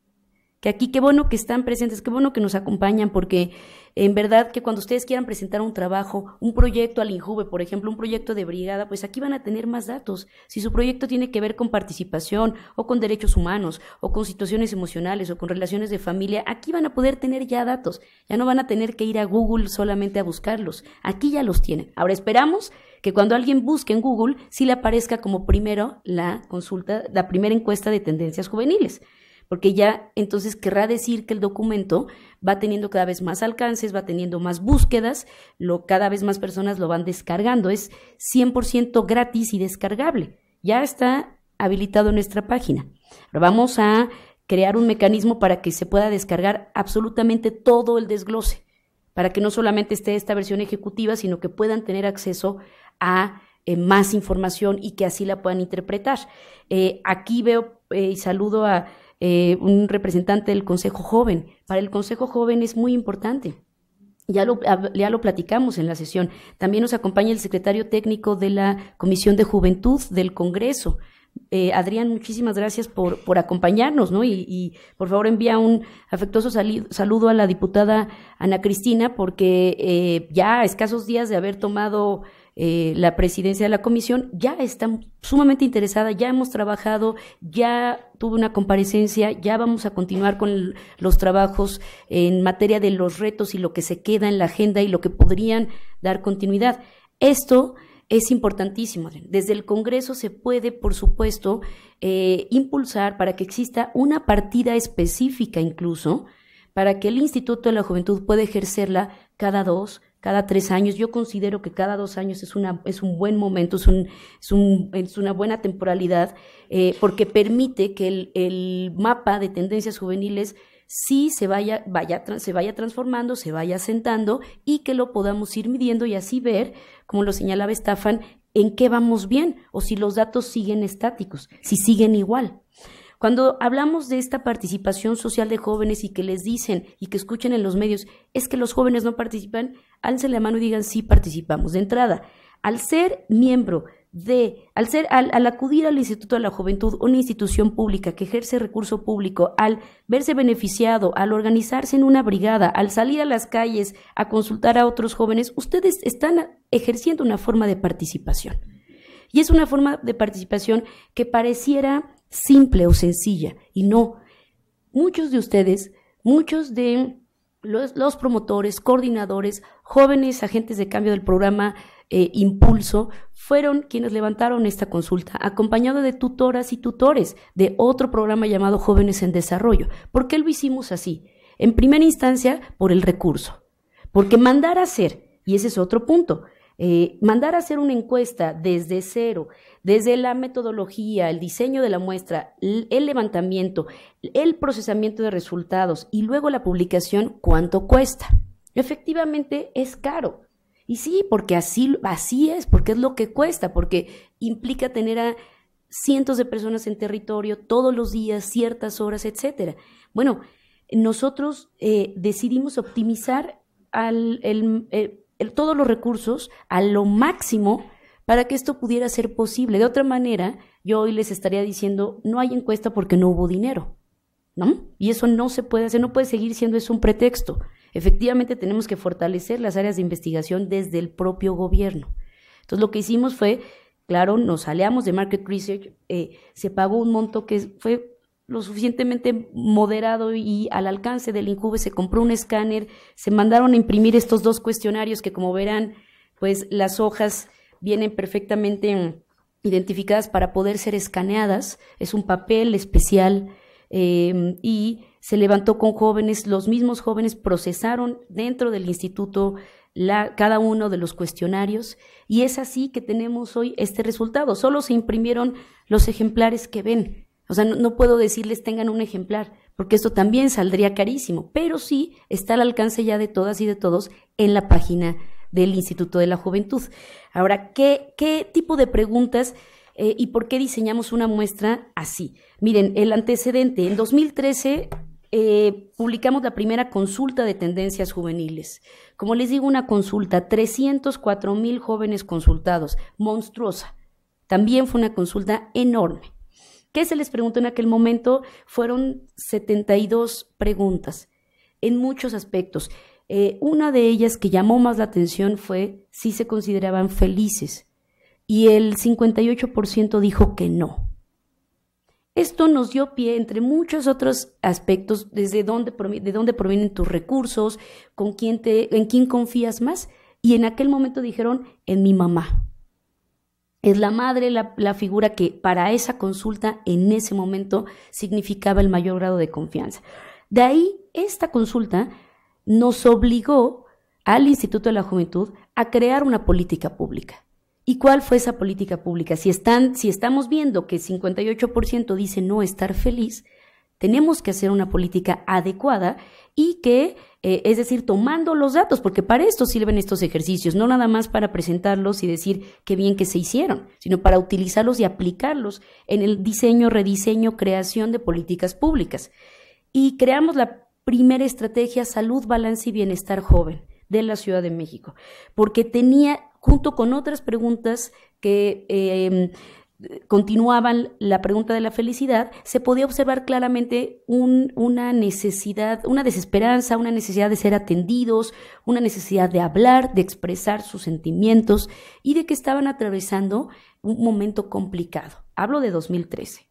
que aquí qué bueno que están presentes, qué bueno que nos acompañan, porque en verdad que cuando ustedes quieran presentar un trabajo, un proyecto al INJUVE, por ejemplo, un proyecto de brigada, pues aquí van a tener más datos. Si su proyecto tiene que ver con participación o con derechos humanos o con situaciones emocionales o con relaciones de familia, aquí van a poder tener ya datos. Ya no van a tener que ir a Google solamente a buscarlos. Aquí ya los tienen. Ahora esperamos que cuando alguien busque en Google, sí le aparezca como primero la consulta, la primera encuesta de tendencias juveniles porque ya entonces querrá decir que el documento va teniendo cada vez más alcances, va teniendo más búsquedas, lo, cada vez más personas lo van descargando, es 100% gratis y descargable, ya está habilitado en nuestra página. vamos a crear un mecanismo para que se pueda descargar absolutamente todo el desglose, para que no solamente esté esta versión ejecutiva, sino que puedan tener acceso a eh, más información y que así la puedan interpretar. Eh, aquí veo eh, y saludo a eh, un representante del Consejo Joven. Para el Consejo Joven es muy importante. Ya lo, ya lo platicamos en la sesión. También nos acompaña el secretario técnico de la Comisión de Juventud del Congreso. Eh, Adrián, muchísimas gracias por, por acompañarnos, ¿no? Y, por favor envía un afectuoso saludo a la diputada Ana Cristina, porque eh, ya a escasos días de haber tomado eh, la presidencia de la comisión, ya está sumamente interesada, ya hemos trabajado, ya tuve una comparecencia, ya vamos a continuar con los trabajos en materia de los retos y lo que se queda en la agenda y lo que podrían dar continuidad. Esto es importantísimo. Desde el Congreso se puede, por supuesto, eh, impulsar para que exista una partida específica incluso, para que el Instituto de la Juventud pueda ejercerla cada dos, cada tres años. Yo considero que cada dos años es, una, es un buen momento, es, un, es, un, es una buena temporalidad, eh, porque permite que el, mapa de tendencias juveniles sí se vaya, vaya, se vaya transformando, se vaya sentando y que lo podamos ir midiendo y así ver, como lo señalaba Estafan en qué vamos bien o si los datos siguen estáticos, si siguen igual. Cuando hablamos de esta participación social de jóvenes y que les dicen y que escuchen en los medios, es que los jóvenes no participan, alcen la mano y digan sí participamos. De entrada, al ser miembro de, al ser, al, al, acudir al Instituto de la Juventud, una institución pública que ejerce recurso público, al verse beneficiado, al organizarse en una brigada, al salir a las calles a consultar a otros jóvenes, ustedes están ejerciendo una forma de participación. Y es una forma de participación que pareciera simple o sencilla, y no. Muchos de ustedes, muchos de los, promotores, coordinadores, jóvenes agentes de cambio del programa eh, Impulso fueron quienes levantaron esta consulta, acompañado de tutoras y tutores de otro programa llamado Jóvenes en Desarrollo. ¿Por qué lo hicimos así? En primera instancia, por el recurso. Porque mandar a hacer, y ese es otro punto, eh, mandar a hacer una encuesta desde cero, desde la metodología, el diseño de la muestra, el levantamiento, el procesamiento de resultados y luego la publicación, ¿cuánto cuesta? Efectivamente es caro. Y sí, porque así, así es, porque es lo que cuesta, porque implica tener a cientos de personas en territorio todos los días, ciertas horas, etcétera. Bueno, nosotros eh, decidimos optimizar eh, todos los recursos a lo máximo para que esto pudiera ser posible. De otra manera, yo hoy les estaría diciendo, no hay encuesta porque no hubo dinero. ¿No? Y eso no se puede hacer, no puede seguir siendo eso un pretexto. Efectivamente, tenemos que fortalecer las áreas de investigación desde el propio gobierno. Entonces, lo que hicimos fue, claro, nos aliamos de Market Research, eh, se pagó un monto que fue lo suficientemente moderado y al alcance del Incube se compró un escáner, se mandaron a imprimir estos dos cuestionarios que como verán, pues las hojas vienen perfectamente mm, identificadas para poder ser escaneadas. Es un papel especial em, y se levantó con jóvenes. Los mismos jóvenes procesaron dentro del instituto la, cada uno de los cuestionarios y es así que tenemos hoy este resultado. Solo se imprimieron los ejemplares que ven. O sea, no, no puedo decirles tengan un ejemplar, porque esto también saldría carísimo, pero sí está al alcance ya de todas y de todos en la página del Instituto de la Juventud. Ahora, ¿qué, qué tipo de preguntas eh, y por qué diseñamos una muestra así? Miren, el antecedente, en 2013 eh, publicamos la primera consulta de tendencias juveniles. Como les digo, una consulta, 304 mil jóvenes consultados, monstruosa. También fue una consulta enorme. ¿Qué se les preguntó en aquel momento? Fueron 72 preguntas en muchos aspectos. Eh, una de ellas que llamó más la atención fue si se consideraban felices y el 58% dijo que no. Esto nos dio pie, entre muchos otros aspectos, desde dónde, de dónde provienen tus recursos, con quién en quién confías más. Y en aquel momento dijeron, en mi mamá. Es la madre la, la figura que para esa consulta en ese momento significaba el mayor grado de confianza. De ahí, esta consulta nos obligó al Instituto de la Juventud a crear una política pública. ¿Y cuál fue esa política pública? Si, están, si estamos viendo que el 58% dice no estar feliz, tenemos que hacer una política adecuada y que, eh, es decir, tomando los datos, porque para esto sirven estos ejercicios, no nada más para presentarlos y decir qué bien que se hicieron, sino para utilizarlos y aplicarlos en el diseño, rediseño, creación de políticas públicas. Y creamos la primera estrategia Salud, Balance y Bienestar Joven de la Ciudad de México, porque tenía, junto con otras preguntas que... Em, continuaban la pregunta de la felicidad, se podía observar claramente una necesidad, una desesperanza, una necesidad de ser atendidos, una necesidad de hablar, de expresar sus sentimientos y de que estaban atravesando un momento complicado. Hablo de 2013.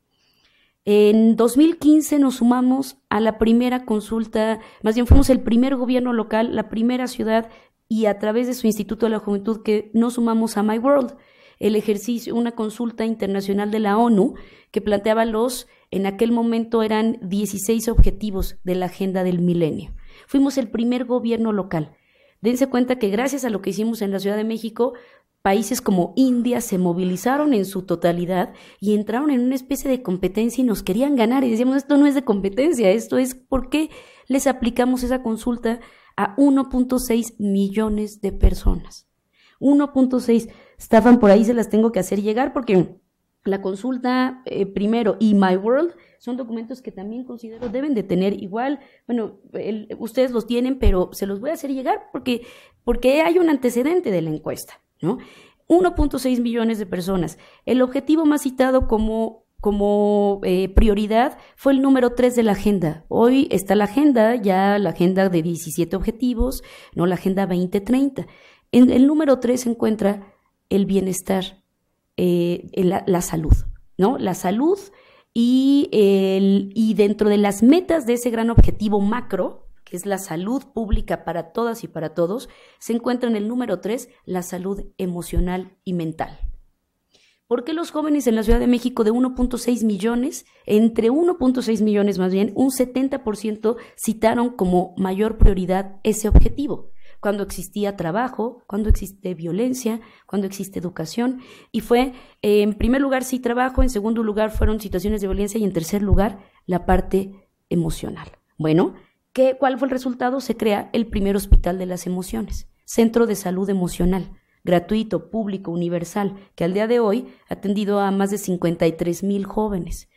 En 2015 nos sumamos a la primera consulta, más bien fuimos el primer gobierno local, la primera ciudad y a través de su Instituto de la Juventud que nos sumamos a My World, el ejercicio, una consulta internacional de la ONU que planteaba los, en aquel momento eran 16 objetivos de la agenda del milenio. Fuimos el primer gobierno local. Dense cuenta que gracias a lo que hicimos en la Ciudad de México, países como India se movilizaron en su totalidad y entraron en una especie de competencia y nos querían ganar. Y decíamos, esto no es de competencia, esto es por qué les aplicamos esa consulta a 1.6 millones de personas. 1.6. Staffan, por ahí se las tengo que hacer llegar porque la consulta eh, primero y My World son documentos que también considero deben de tener igual. Bueno, ustedes los tienen, pero se los voy a hacer llegar porque, porque hay un antecedente de la encuesta. 1.6 millones de personas. El objetivo más citado como, como eh, prioridad fue el número 3 de la agenda. Hoy está la agenda, ya la agenda de 17 objetivos, no la agenda 2030. En el número 3 se encuentra el bienestar, eh, la, la, salud, ¿no? La salud y, el, y dentro de las metas de ese gran objetivo macro, que es la salud pública para todas y para todos, se encuentra en el número 3, la salud emocional y mental. ¿Por qué los jóvenes en la Ciudad de México de 1.6 millones, entre 1.6 millones más bien, un 70% citaron como mayor prioridad ese objetivo? Cuando existía trabajo, cuando existe violencia, cuando existe educación. Y fue, eh, en primer lugar, sí trabajo, en segundo lugar fueron situaciones de violencia y en tercer lugar, la parte emocional. Bueno, ¿Cuál fue el resultado? Se crea el primer hospital de las emociones, Centro de Salud Emocional, gratuito, público, universal, que al día de hoy ha atendido a más de 53 mil jóvenes.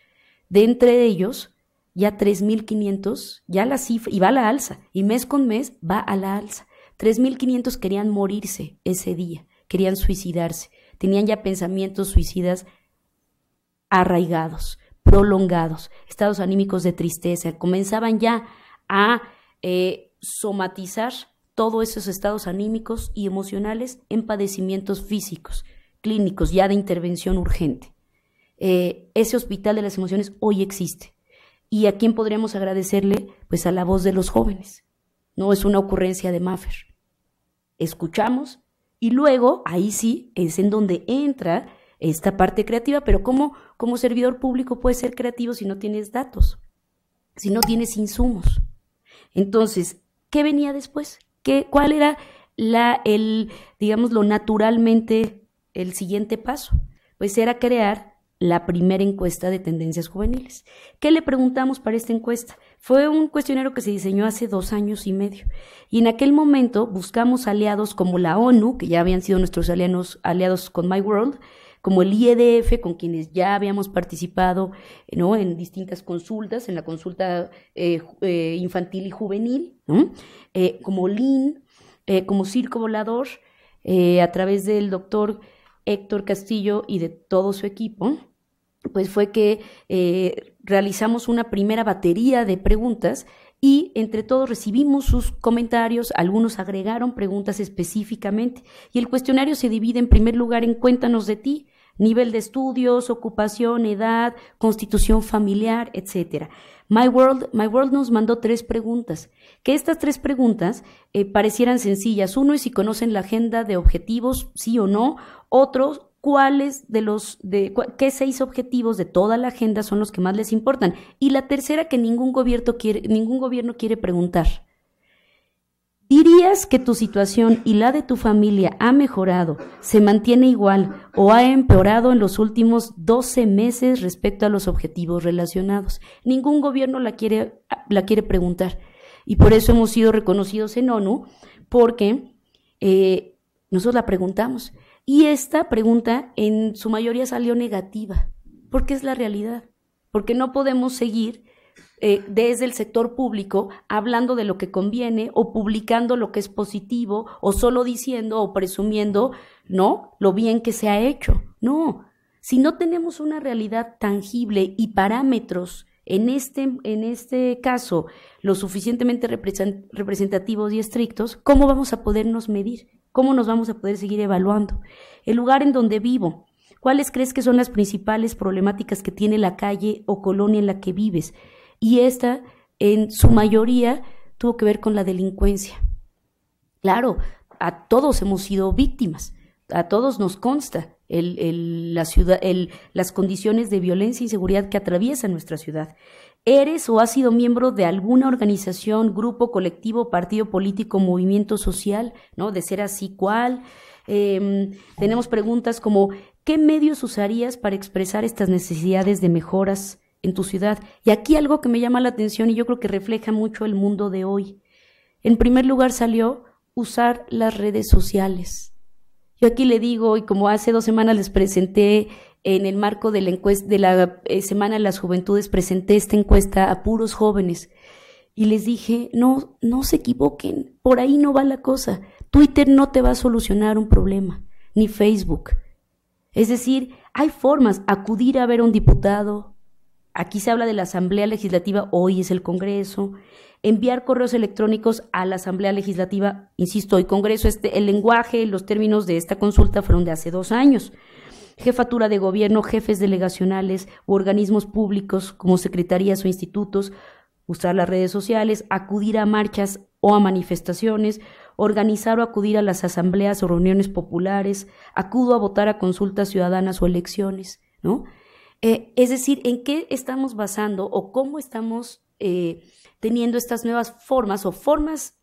De entre ellos, ya 3.500, ya la cifra, y va a la alza, y mes con mes va a la alza. 3.500 querían morirse ese día, querían suicidarse, tenían ya pensamientos suicidas arraigados, prolongados, estados anímicos de tristeza, comenzaban ya a eh, somatizar todos esos estados anímicos y emocionales en padecimientos físicos, clínicos, ya de intervención urgente. Eh, ese hospital de las emociones hoy existe. ¿Y a quién podríamos agradecerle? Pues a la voz de los jóvenes. No es una ocurrencia de Maffer. Escuchamos y luego, ahí sí, es en donde entra esta parte creativa, pero ¿cómo como servidor público puedes ser creativo si no tienes datos, si no tienes insumos? Entonces, ¿qué venía después? ¿Qué, ¿Cuál era el, digamos, lo naturalmente el siguiente paso? Pues era crear la primera encuesta de tendencias juveniles. ¿Qué le preguntamos para esta encuesta? Fue un cuestionario que se diseñó hace dos años y medio. Y en aquel momento buscamos aliados como la ONU, que ya habían sido nuestros aliados, aliados con My World, como el IEDF, con quienes ya habíamos participado en distintas consultas, en la consulta eh, eh, infantil y juvenil, eh, como LIN, como Circo Volador, a través del doctor Héctor Castillo y de todo su equipo, pues fue que realizamos una primera batería de preguntas y entre todos recibimos sus comentarios, algunos agregaron preguntas específicamente y el cuestionario se divide en primer lugar en cuéntanos de ti, nivel de estudios, ocupación, edad, constitución familiar, etc. My World, My World nos mandó tres preguntas, que estas tres preguntas eh, parecieran sencillas. Uno es si conocen la agenda de objetivos, sí o no. Otro cuáles de los, de, qué seis objetivos de toda la agenda son los que más les importan. Y la tercera que ningún gobierno quiere, ningún gobierno quiere preguntar. ¿Dirías que tu situación y la de tu familia ha mejorado, se mantiene igual o ha empeorado en los últimos 12 meses respecto a los objetivos relacionados? Ningún gobierno la quiere, la quiere preguntar. Y por eso hemos sido reconocidos en ONU, porque eh, nosotros la preguntamos. Y esta pregunta en su mayoría salió negativa, porque es la realidad, porque no podemos seguir eh, desde el sector público hablando de lo que conviene o publicando lo que es positivo o solo diciendo o presumiendo, ¿no? Lo bien que se ha hecho. No, si no tenemos una realidad tangible y parámetros, en este, en este caso, lo suficientemente representativos y estrictos, ¿cómo vamos a podernos medir? ¿Cómo nos vamos a poder seguir evaluando? El lugar en donde vivo. ¿Cuáles crees que son las principales problemáticas que tiene la calle o colonia en la que vives? Y esta, en su mayoría, tuvo que ver con la delincuencia. Claro, a todos hemos sido víctimas, a todos nos consta la ciudad, las condiciones de violencia e inseguridad que atraviesa nuestra ciudad. ¿Eres o has sido miembro de alguna organización, grupo, colectivo, partido político, movimiento social? ¿No? De ser así, ¿cuál? Em, tenemos preguntas como, ¿qué medios usarías para expresar estas necesidades de mejoras en tu ciudad? Y aquí algo que me llama la atención y yo creo que refleja mucho el mundo de hoy. En primer lugar salió usar las redes sociales. Yo aquí le digo, y como hace dos semanas les presenté en el marco de la, encuesta, de la eh, Semana de las Juventudes presenté esta encuesta a puros jóvenes y les dije, no, no se equivoquen, por ahí no va la cosa. Twitter no te va a solucionar un problema, ni Facebook. Es decir, hay formas, acudir a ver a un diputado, aquí se habla de la Asamblea Legislativa, hoy es el Congreso, enviar correos electrónicos a la Asamblea Legislativa, insisto, hoy Congreso, este, el lenguaje, los términos de esta consulta fueron de hace dos años jefatura de gobierno, jefes delegacionales u organismos públicos como secretarías o institutos, usar las redes sociales, acudir a marchas o a manifestaciones, organizar o acudir a las asambleas o reuniones populares, acudo a votar a consultas ciudadanas o elecciones, ¿no? Eh, es decir, ¿en qué estamos basando o cómo estamos eh, teniendo estas nuevas formas o formas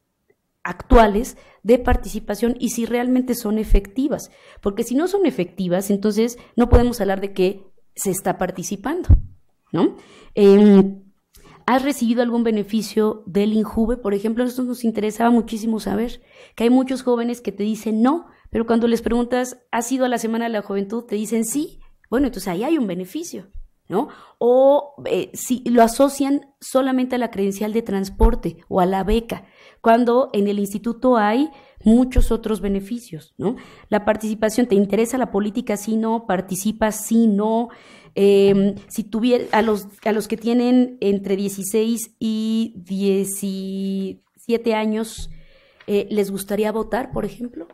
actuales de participación y si realmente son efectivas. Porque si no son efectivas, entonces no podemos hablar de que se está participando, ¿no? Em, ¿Has recibido algún beneficio del INJUVE? Por ejemplo, esto nos interesaba muchísimo saber, que hay muchos jóvenes que te dicen no, pero cuando les preguntas, ¿has ido a la Semana de la Juventud? Te dicen sí. Bueno, entonces ahí hay un beneficio, ¿no? O eh, si lo asocian solamente a la credencial de transporte o a la beca cuando en el instituto hay muchos otros beneficios, ¿no? La participación, ¿te interesa la política? Sí, no, participas, sí, no. Em, si tuviera, a los, a los que tienen entre 16 y 17 años, eh, ¿les gustaría votar, por ejemplo?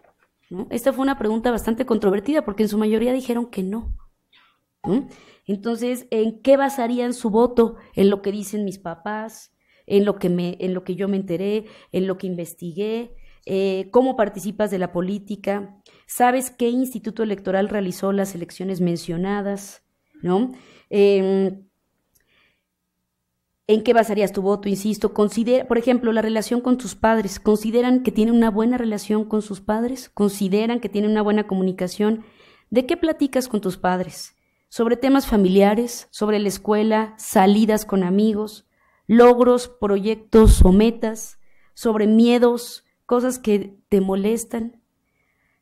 Esta fue una pregunta bastante controvertida porque en su mayoría dijeron que no. ¿no? Entonces, ¿en qué basarían su voto? ¿En lo que dicen mis papás? en lo que, en lo que yo me enteré, en lo que investigué, eh, cómo participas de la política, sabes qué instituto electoral realizó las elecciones mencionadas, ¿no? Em, ¿En qué basarías tu voto? Insisto, considera, por ejemplo, la relación con tus padres. ¿Consideran que tienen una buena relación con sus padres? ¿Consideran que tienen una buena comunicación? ¿De qué platicas con tus padres? ¿Sobre temas familiares? ¿Sobre la escuela? ¿Salidas con amigos? logros, proyectos o metas, sobre miedos, cosas que te molestan,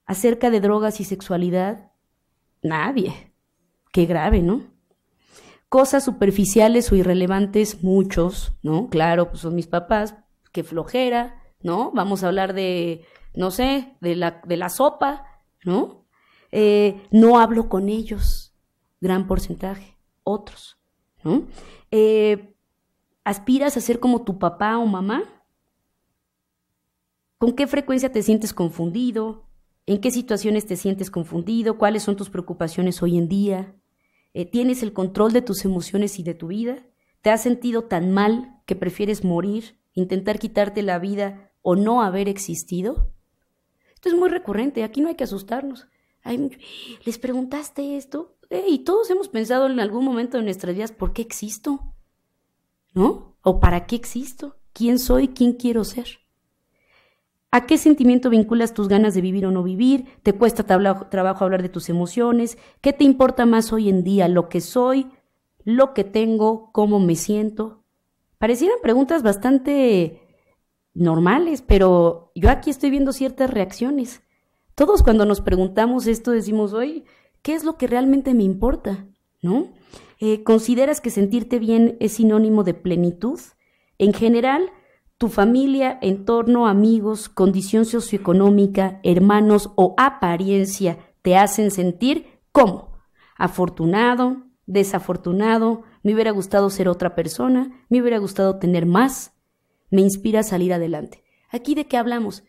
acerca de drogas y sexualidad, nadie. Qué grave, ¿no? Cosas superficiales o irrelevantes, muchos, ¿no? Claro, pues son mis papás, qué flojera, ¿no? Vamos a hablar de, no sé, de la, de la sopa, ¿no? Eh, no hablo con ellos, gran porcentaje, otros, ¿no? Eh, ¿Aspiras a ser como tu papá o mamá? ¿Con qué frecuencia te sientes confundido? ¿En qué situaciones te sientes confundido? ¿Cuáles son tus preocupaciones hoy en día? Eh, ¿Tienes el control de tus emociones y de tu vida? ¿Te has sentido tan mal que prefieres morir, intentar quitarte la vida o no haber existido? Esto es muy recurrente, aquí no hay que asustarnos. ¿Les preguntaste esto? Eh, y todos hemos pensado en algún momento de nuestras vidas, ¿por qué existo? ¿no? ¿O para qué existo? ¿Quién soy? ¿Quién quiero ser? ¿A qué sentimiento vinculas tus ganas de vivir o no vivir? ¿Te cuesta trabajo hablar de tus emociones? ¿Qué te importa más hoy en día? ¿Lo que soy? ¿Lo que tengo? ¿Cómo me siento? Parecieran preguntas bastante normales, pero yo aquí estoy viendo ciertas reacciones. Todos cuando nos preguntamos esto decimos, hoy, ¿qué es lo que realmente me importa? ¿No? Eh, ¿Consideras que sentirte bien es sinónimo de plenitud? En general, tu familia, entorno, amigos, condición socioeconómica, hermanos o apariencia te hacen sentir ¿cómo? afortunado, desafortunado, me hubiera gustado ser otra persona, me hubiera gustado tener más, me inspira a salir adelante. ¿Aquí de qué hablamos?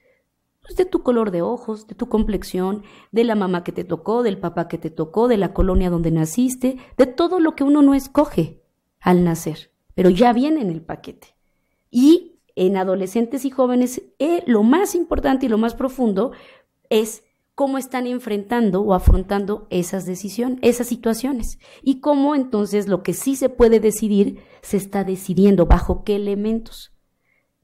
Pues, de tu color de ojos, de tu complexión, de la mamá que te tocó, del papá que te tocó, de la colonia donde naciste, de todo lo que uno no escoge al nacer, pero ya viene en el paquete. Y en adolescentes y jóvenes, eh, lo más importante y lo más profundo es cómo están enfrentando o afrontando esas decisiones, esas situaciones, y cómo entonces lo que sí se puede decidir se está decidiendo bajo qué elementos,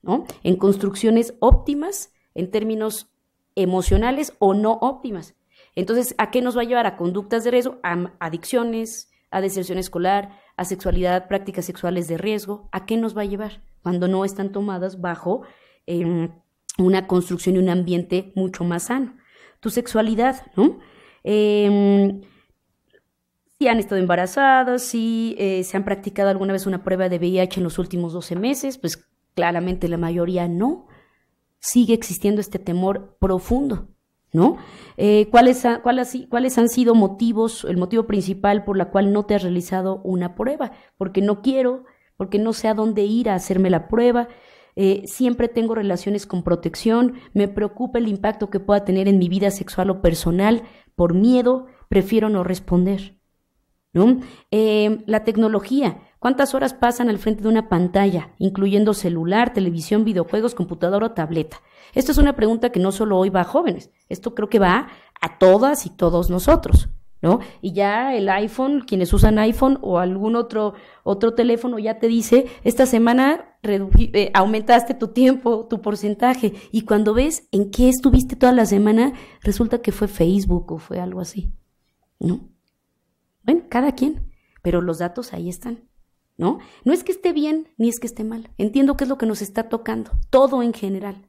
¿no? En construcciones óptimas en términos emocionales o no óptimas. Entonces, ¿a qué nos va a llevar? A conductas de riesgo, a adicciones, a deserción escolar, a sexualidad, prácticas sexuales de riesgo. ¿A qué nos va a llevar cuando no están tomadas bajo em, una construcción y un ambiente mucho más sano? Tu sexualidad, ¿no? Em, si han estado embarazadas, si eh, se han practicado alguna vez una prueba de VIH en los últimos 12 meses, pues claramente la mayoría no sigue existiendo este temor profundo, ¿no? Eh, ¿cuáles, han sido motivos, el motivo principal por la cual no te has realizado una prueba? Porque no quiero, porque no sé a dónde ir a hacerme la prueba, eh, siempre tengo relaciones con protección, me preocupa el impacto que pueda tener en mi vida sexual o personal, por miedo prefiero no responder. ¿no? Eh, la tecnología, ¿Cuántas horas pasan al frente de una pantalla, incluyendo celular, televisión, videojuegos, computadora o tableta? Esto es una pregunta que no solo hoy va a jóvenes, esto creo que va a todas y todos nosotros. ¿No? Y ya el iPhone, quienes usan iPhone o algún otro, otro teléfono ya te dice, esta semana eh, aumentaste tu tiempo, tu porcentaje. Y cuando ves en qué estuviste toda la semana, resulta que fue Facebook o fue algo así, ¿no? Bueno, cada quien, pero los datos ahí están. ¿no? No es que esté bien ni es que esté mal. Entiendo qué es lo que nos está tocando, todo en general.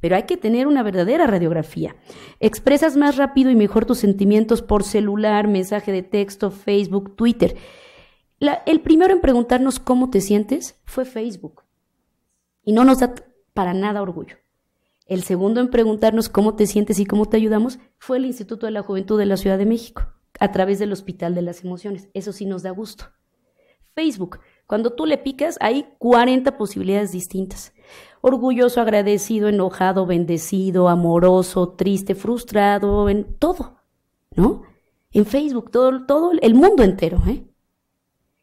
Pero hay que tener una verdadera radiografía. Expresas más rápido y mejor tus sentimientos por celular, mensaje de texto, Facebook, Twitter. el primero en preguntarnos cómo te sientes fue Facebook. Y no nos da para nada orgullo. El segundo en preguntarnos cómo te sientes y cómo te ayudamos fue el Instituto de la Juventud de la Ciudad de México, a través del Hospital de las Emociones. Eso sí nos da gusto. Facebook cuando tú le picas, hay 40 posibilidades distintas. Orgulloso, agradecido, enojado, bendecido, amoroso, triste, frustrado, en todo, ¿no? En Facebook, todo, todo el mundo entero, ¿eh?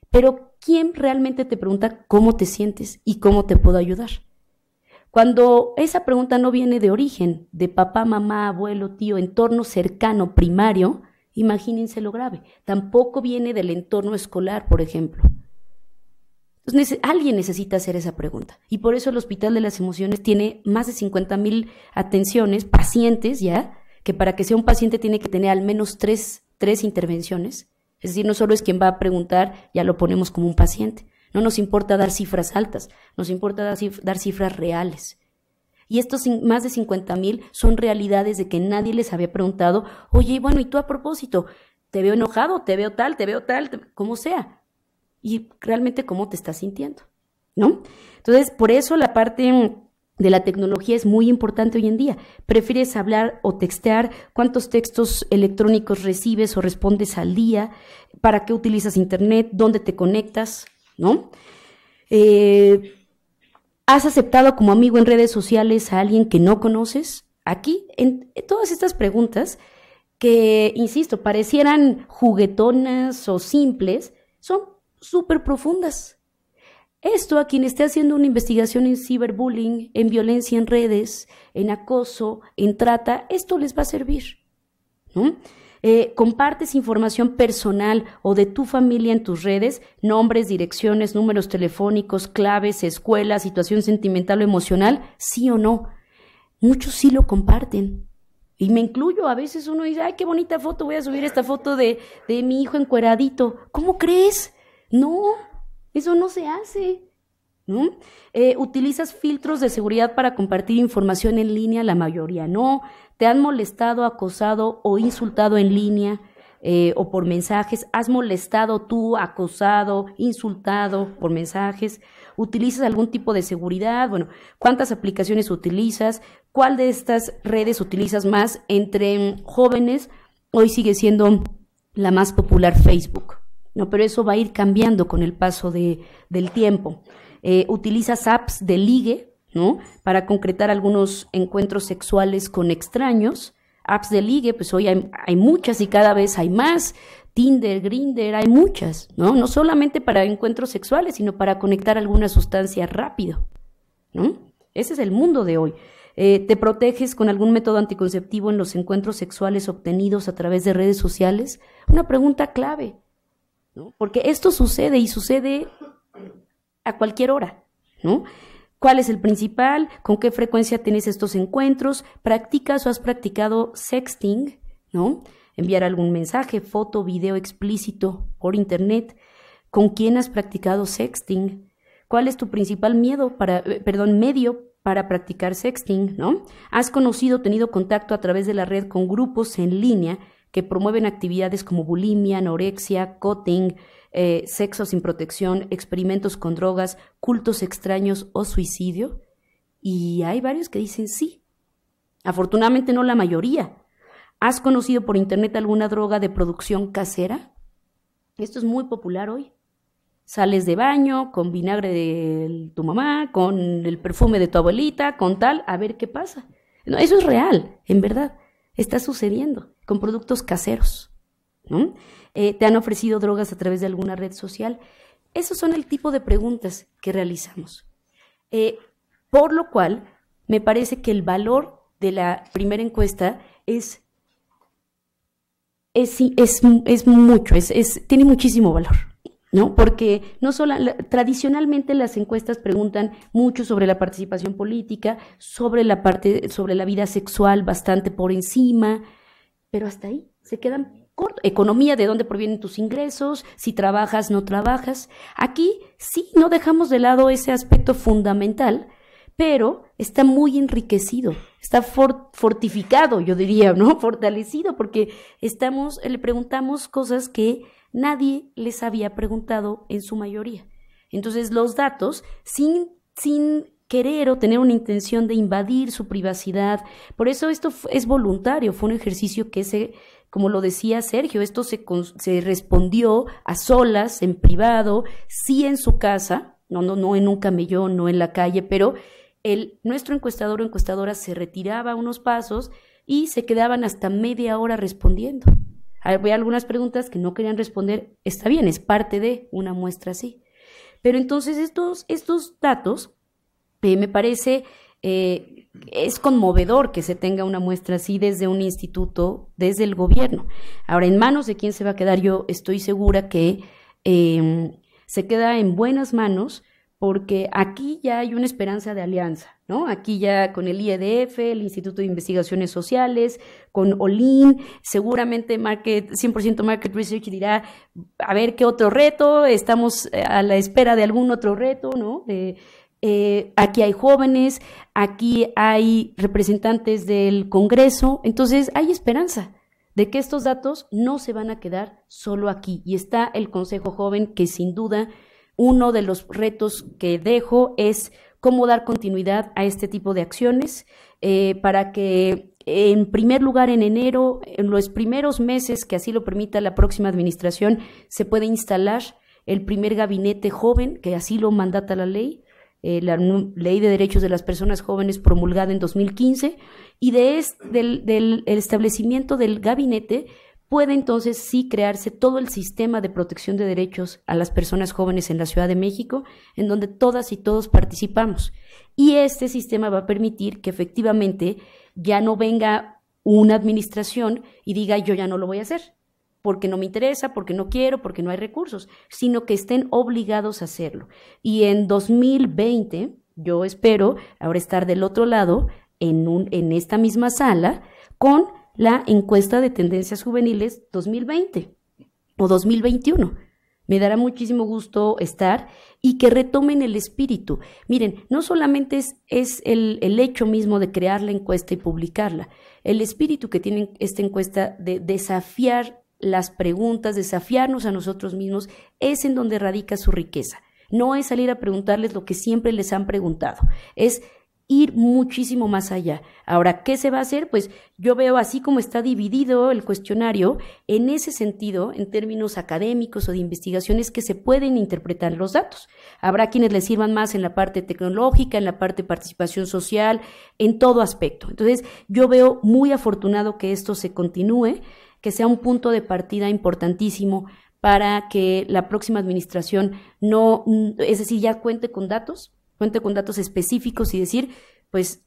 Pero ¿quién realmente te pregunta cómo te sientes y cómo te puedo ayudar? Cuando esa pregunta no viene de origen, de papá, mamá, abuelo, tío, entorno cercano, primario, imagínense lo grave. Tampoco viene del entorno escolar, por ejemplo. Entonces, alguien necesita hacer esa pregunta. Y por eso el Hospital de las Emociones tiene más de 50 mil atenciones, pacientes ya, que para que sea un paciente tiene que tener al menos tres, intervenciones. Es decir, no solo es quien va a preguntar, ya lo ponemos como un paciente. No nos importa dar cifras altas, nos importa dar, cifras reales. Y estos más de 50 mil son realidades de que nadie les había preguntado, oye, bueno, ¿y tú a propósito? Te veo enojado, te veo tal, te veo tal, como sea y realmente cómo te estás sintiendo, ¿no? Entonces, por eso la parte de la tecnología es muy importante hoy en día. ¿Prefieres hablar o textear? ¿Cuántos textos electrónicos recibes o respondes al día? ¿Para qué utilizas Internet? ¿Dónde te conectas? ¿No? Eh, ¿Has aceptado como amigo en redes sociales a alguien que no conoces? Aquí, en, en todas estas preguntas, que, insisto, parecieran juguetonas o simples, son súper profundas. Esto a quien esté haciendo una investigación en ciberbullying, en violencia en redes, en acoso, en trata, esto les va a servir. ¿no? Eh, compartes información personal o de tu familia en tus redes, nombres, direcciones, números telefónicos, claves, escuela, situación sentimental o emocional, sí o no. Muchos sí lo comparten. Y me incluyo, a veces uno dice, ay, qué bonita foto, voy a subir esta foto de, de mi hijo encueradito. ¿Cómo crees? No, eso no se hace. Eh, ¿Utilizas filtros de seguridad para compartir información en línea? La mayoría no. ¿Te han molestado, acosado o insultado en línea eh, o por mensajes? ¿Has molestado tú, acosado, insultado por mensajes? ¿Utilizas algún tipo de seguridad? Bueno, ¿cuántas aplicaciones utilizas? ¿Cuál de estas redes utilizas más entre jóvenes? Hoy sigue siendo la más popular Facebook. ¿no? Pero eso va a ir cambiando con el paso del tiempo. Eh, utilizas apps de ligue, ¿no? Para concretar algunos encuentros sexuales con extraños. Apps de ligue, pues hoy hay, muchas y cada vez hay más. Tinder, Grinder, hay muchas, ¿no? No solamente para encuentros sexuales, sino para conectar alguna sustancia rápido, Ese es el mundo de hoy. Eh, ¿Te proteges con algún método anticonceptivo en los encuentros sexuales obtenidos a través de redes sociales? Una pregunta clave. Porque esto sucede y sucede a cualquier hora, ¿no? ¿Cuál es el principal? ¿Con qué frecuencia tienes estos encuentros? ¿Practicas o has practicado sexting, ¿no? Enviar algún mensaje, foto, video explícito por internet. ¿Con quién has practicado sexting? ¿Cuál es tu principal miedo para, eh, perdón, medio para practicar sexting, ¿no? ¿Has conocido, tenido contacto a través de la red con grupos en línea que promueven actividades como bulimia, anorexia, cutting, eh, sexo sin protección, experimentos con drogas, cultos extraños o suicidio. Y hay varios que dicen sí. Afortunadamente no la mayoría. ¿Has conocido por internet alguna droga de producción casera? Esto es muy popular hoy. Sales de baño con vinagre de tu mamá, con el perfume de tu abuelita, con tal, a ver qué pasa. No, eso es real, en verdad. Está sucediendo con productos caseros. ¿no? Eh, ¿Te han ofrecido drogas a través de alguna red social? Esos son el tipo de preguntas que realizamos. Eh, por lo cual, me parece que el valor de la primera encuesta es, es, mucho, es, tiene muchísimo valor. ¿No? Porque no solo, tradicionalmente las encuestas preguntan mucho sobre la participación política, sobre la parte, sobre la vida sexual bastante por encima, pero hasta ahí se quedan cortos. Economía, de dónde provienen tus ingresos, si trabajas, no trabajas. Aquí sí no dejamos de lado ese aspecto fundamental, pero está muy enriquecido, está fortificado, yo diría, ¿no? Fortalecido, porque estamos, le preguntamos cosas que nadie les había preguntado en su mayoría. Entonces los datos, sin, sin querer o tener una intención de invadir su privacidad. Por eso esto es voluntario, fue un ejercicio que se, como lo decía Sergio, esto se, respondió a solas, en privado, sí en su casa, no, no, no en un camellón, no en la calle, pero el, nuestro encuestador o encuestadora se retiraba unos pasos y se quedaban hasta media hora respondiendo. Había algunas preguntas que no querían responder, está bien, es parte de una muestra así. Pero entonces estos, estos datos me parece, eh, es conmovedor que se tenga una muestra así desde un instituto, desde el gobierno. Ahora, en manos de quién se va a quedar, yo estoy segura que em, se queda en buenas manos porque aquí ya hay una esperanza de alianza, ¿no? Aquí ya con el IEDF, el Instituto de Investigaciones Sociales, con OLIN, seguramente market, 100% Market Research dirá, a ver qué otro reto, estamos a la espera de algún otro reto, ¿no? Eh, aquí hay jóvenes, aquí hay representantes del Congreso, entonces hay esperanza de que estos datos no se van a quedar solo aquí. Y está el Consejo Joven que sin duda uno de los retos que dejo es cómo dar continuidad a este tipo de acciones eh, para que en primer lugar en enero, en los primeros meses que así lo permita la próxima administración, se pueda instalar el primer gabinete joven, que así lo mandata la ley, eh, la Ley de Derechos de las Personas Jóvenes promulgada en 2015 y de del, del establecimiento del gabinete puede entonces sí crearse todo el sistema de protección de derechos a las personas jóvenes en la Ciudad de México, en donde todas y todos participamos. Y este sistema va a permitir que efectivamente ya no venga una administración y diga yo ya no lo voy a hacer, porque no me interesa, porque no quiero, porque no hay recursos, sino que estén obligados a hacerlo. Y en 2020, yo espero ahora estar del otro lado, en, un, en esta misma sala, con la encuesta de tendencias juveniles 2020 o 2021. Me dará muchísimo gusto estar y que retomen el espíritu. Miren, no solamente es, el, el, hecho mismo de crear la encuesta y publicarla, el espíritu que tiene esta encuesta de desafiar las preguntas, desafiarnos a nosotros mismos, es en donde radica su riqueza. No es salir a preguntarles lo que siempre les han preguntado, es ir muchísimo más allá. Ahora, ¿qué se va a hacer? Pues yo veo así como está dividido el cuestionario, en ese sentido, en términos académicos o de investigaciones, que se pueden interpretar los datos. Habrá quienes les sirvan más en la parte tecnológica, en la parte participación social, en todo aspecto. Entonces, yo veo muy afortunado que esto se continúe que sea un punto de partida importantísimo para que la próxima administración no, mm, es decir, ya cuente con datos, cuente con datos específicos y decir, pues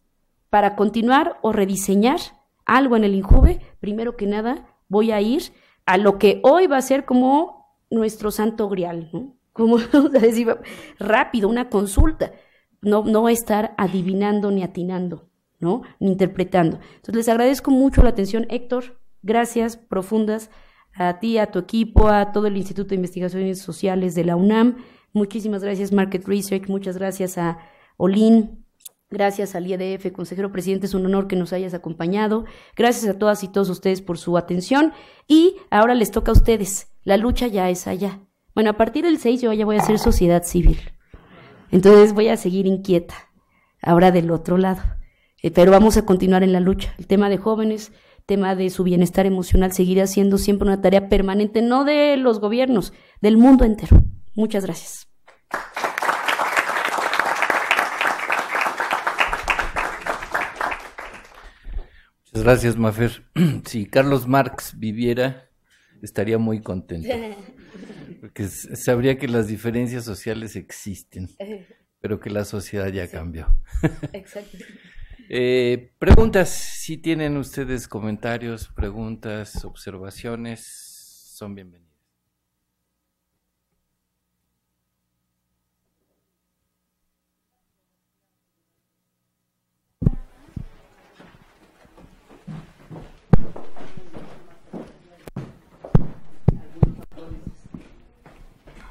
para continuar o rediseñar algo en el INJUVE, primero que nada voy a ir a lo que hoy va a ser como nuestro santo grial, ¿no? Como decir, rápido, una consulta, no, no estar adivinando ni atinando, ¿no? Ni interpretando. Entonces les agradezco mucho la atención, Héctor, Gracias profundas a ti, a tu equipo, a todo el Instituto de Investigaciones Sociales de la UNAM. Muchísimas gracias Market Research, muchas gracias a Olin, Gracias al IEDF, consejero presidente, es un honor que nos hayas acompañado. Gracias a todas y todos ustedes por su atención. Y ahora les toca a ustedes. La lucha ya es allá. Bueno, a partir del 6 yo ya voy a ser sociedad civil. Entonces voy a seguir inquieta, ahora del otro lado. Eh, pero vamos a continuar en la lucha. El tema de jóvenes, tema de su bienestar emocional seguirá siendo siempre una tarea permanente, no de los gobiernos, del mundo entero. Muchas gracias. Muchas gracias, Mafer. Si Carlos Marx viviera, estaría muy contento. Porque sabría que las diferencias sociales existen, eh. pero que la sociedad ya cambió. Exacto. Eh, preguntas, si tienen ustedes comentarios, preguntas, observaciones, son bienvenidas.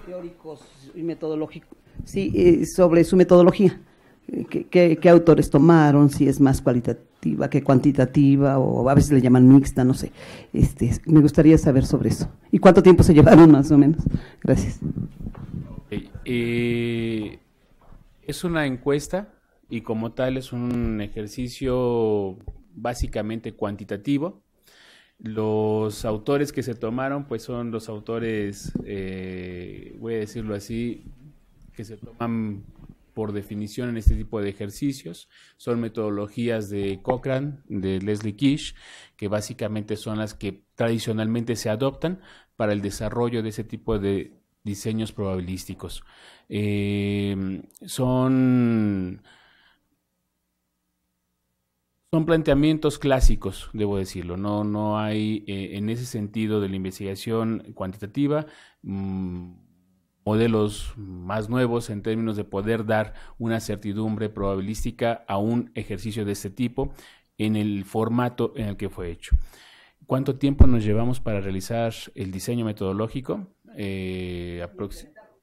teóricos y metodológicos, sí, eh, sobre su metodología. Eh, qué, autores tomaron, si es más cualitativa que cuantitativa, o a veces le llaman mixta, no sé. Este, me gustaría saber sobre eso. ¿Y cuánto tiempo se llevaron más o menos? Gracias. Eh, es una encuesta y como tal es un ejercicio básicamente cuantitativo. Los autores que se tomaron, pues son los autores, eh, voy a decirlo así, que se toman por definición en este tipo de ejercicios. Son metodologías de Cochrane, de Leslie Kish, que básicamente son las que tradicionalmente se adoptan para el desarrollo de ese tipo de diseños probabilísticos. Em, son, son planteamientos clásicos, debo decirlo. No, no hay eh, en ese sentido de la investigación cuantitativa. Mm, modelos más nuevos en términos de poder dar una certidumbre probabilística a un ejercicio de este tipo en el formato en el que fue hecho. ¿Cuánto tiempo nos llevamos para realizar el diseño metodológico eh,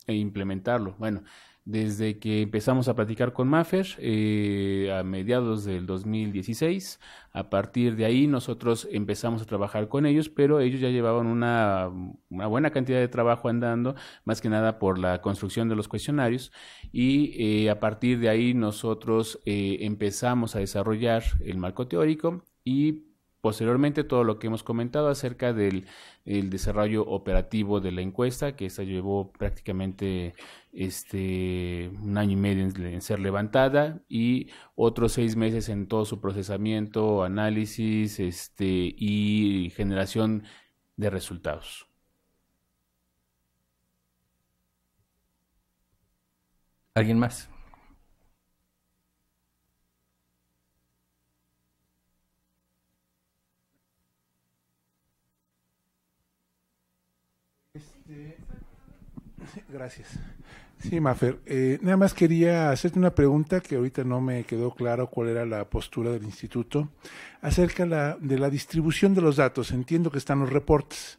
e implementarlo? Bueno, desde que empezamos a platicar con Maffer eh, a mediados del 2016. A partir de ahí nosotros empezamos a trabajar con ellos, pero ellos ya llevaban una, buena cantidad de trabajo andando, más que nada por la construcción de los cuestionarios. Y eh, a partir de ahí nosotros eh, empezamos a desarrollar el marco teórico y Posteriormente, todo lo que hemos comentado acerca del desarrollo operativo de la encuesta, que esta llevó prácticamente este, un año y medio en, ser levantada y otros seis meses en todo su procesamiento, análisis este, y generación de resultados. ¿Alguien más? Este, gracias. Sí, Mafer. Eh, nada más quería hacerte una pregunta que ahorita no me quedó claro cuál era la postura del instituto acerca de la distribución de los datos. Entiendo que están los reportes,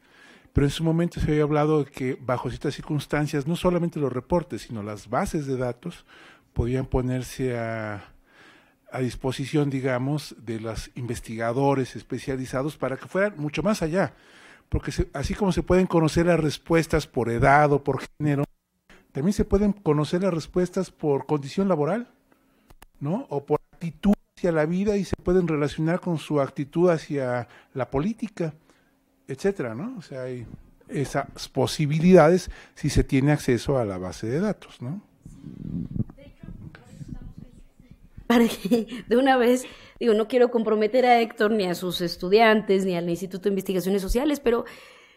pero en su momento se había hablado de que bajo ciertas circunstancias no solamente los reportes, sino las bases de datos podían ponerse a, disposición, digamos, de los investigadores especializados para que fueran mucho más allá. Porque así como se pueden conocer las respuestas por edad o por género, también se pueden conocer las respuestas por condición laboral, ¿no? O por actitud hacia la vida y se pueden relacionar con su actitud hacia la política, etcétera, ¿no? O sea, hay esas posibilidades si se tiene acceso a la base de datos, ¿no? Para que de una vez, digo, no quiero comprometer a Héctor ni a sus estudiantes ni al Instituto de Investigaciones Sociales, pero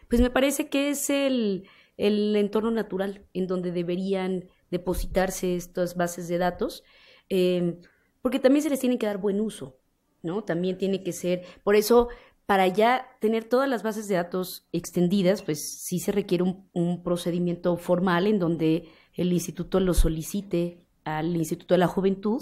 pues me parece que es el el entorno natural en donde deberían depositarse estas bases de datos, eh, porque también se les tiene que dar buen uso, ¿no? También tiene que ser, por eso, para ya tener todas las bases de datos extendidas, pues sí se requiere un, un procedimiento formal en donde el instituto lo solicite al Instituto de la Juventud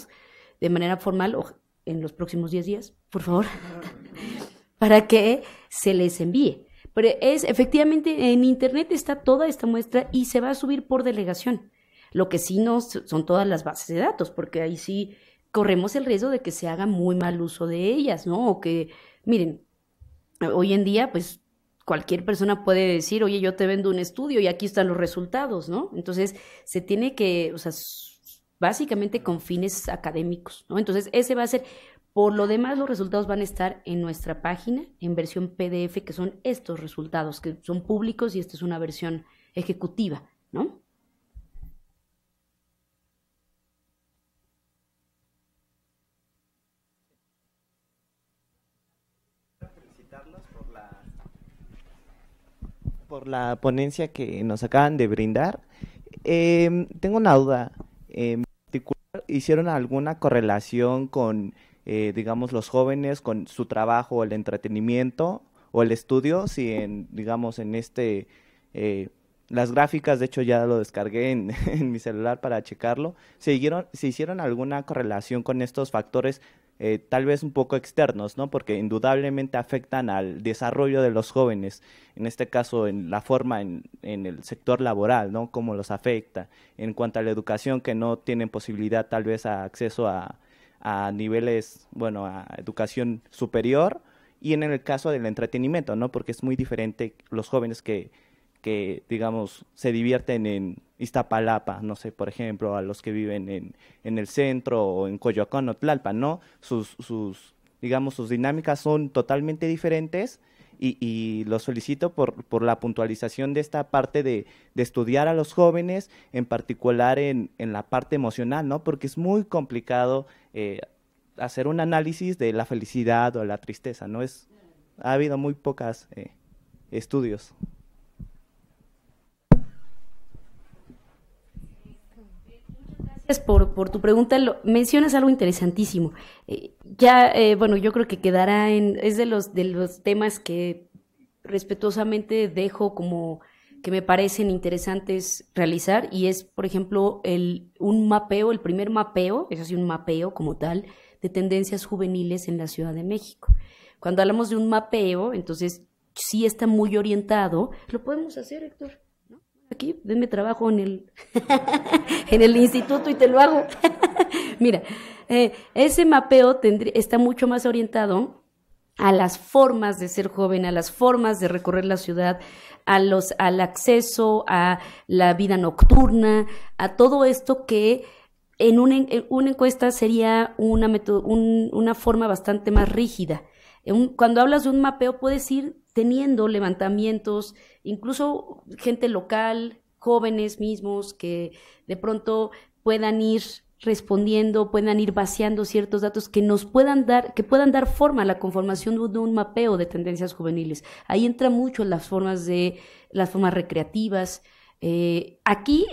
de manera formal o en los próximos 10 días, por favor, para que se les envíe. Pero es efectivamente en internet está toda esta muestra y se va a subir por delegación. Lo que sí no son todas las bases de datos, porque ahí sí corremos el riesgo de que se haga muy mal uso de ellas, ¿no? O que, miren, hoy en día, pues cualquier persona puede decir, oye, yo te vendo un estudio y aquí están los resultados, ¿no? Entonces, se tiene que, o sea, básicamente con fines académicos, ¿no? Entonces, ese va a ser por lo demás, los resultados van a estar en nuestra página, en versión PDF, que son estos resultados, que son públicos y esta es una versión ejecutiva, ¿no? Por la, por la ponencia que nos acaban de brindar. Eh, tengo una duda. Eh, en particular, ¿Hicieron alguna correlación con eh, digamos, los jóvenes con su trabajo, el entretenimiento o el estudio, si en, digamos, en este, eh, las gráficas, de hecho ya lo descargué en, mi celular para checarlo, se, hicieron, hicieron alguna correlación con estos factores eh, tal vez un poco externos, ¿no? Porque indudablemente afectan al desarrollo de los jóvenes, en este caso en la forma en, en, el sector laboral, ¿no? Cómo los afecta, en cuanto a la educación que no tienen posibilidad tal vez a acceso a, a niveles, bueno, a educación superior y en el caso del entretenimiento, ¿no? Porque es muy diferente los jóvenes que, que digamos, se divierten en Iztapalapa, no sé, por ejemplo, a los que viven en, en el centro o en Coyoacán o Tlalpan, ¿no? Sus, sus, digamos, sus dinámicas son totalmente diferentes y, y los solicito por, por, la puntualización de esta parte de, de estudiar a los jóvenes, en particular en, en, la parte emocional, ¿no? Porque es muy complicado eh, hacer un análisis de la felicidad o la tristeza, ¿no? Es, ha habido muy pocas eh, estudios. Gracias por, tu pregunta. mencionas algo interesantísimo. Eh, ya, eh, bueno, yo creo que quedará en, es de los, de los temas que respetuosamente dejo como que me parecen interesantes realizar y es, por ejemplo, el, un mapeo, el primer mapeo, es así un mapeo como tal, de tendencias juveniles en la Ciudad de México. Cuando hablamos de un mapeo, entonces sí está muy orientado, lo podemos hacer, Héctor. ¿No? Aquí, denme trabajo en el, en el instituto y te lo hago. Mira, eh, ese mapeo tendría, está mucho más orientado a las formas de ser joven, a las formas de recorrer la ciudad, a los, al acceso, a la vida nocturna, a todo esto que en una, encuesta sería una, una forma bastante más rígida. cuando hablas de un mapeo puedes ir teniendo levantamientos, incluso gente local, jóvenes mismos que de pronto puedan ir respondiendo, puedan ir vaciando ciertos datos que nos puedan dar, que puedan dar forma a la conformación de un mapeo de tendencias juveniles. Ahí entran mucho las formas de, las formas recreativas. Eh, aquí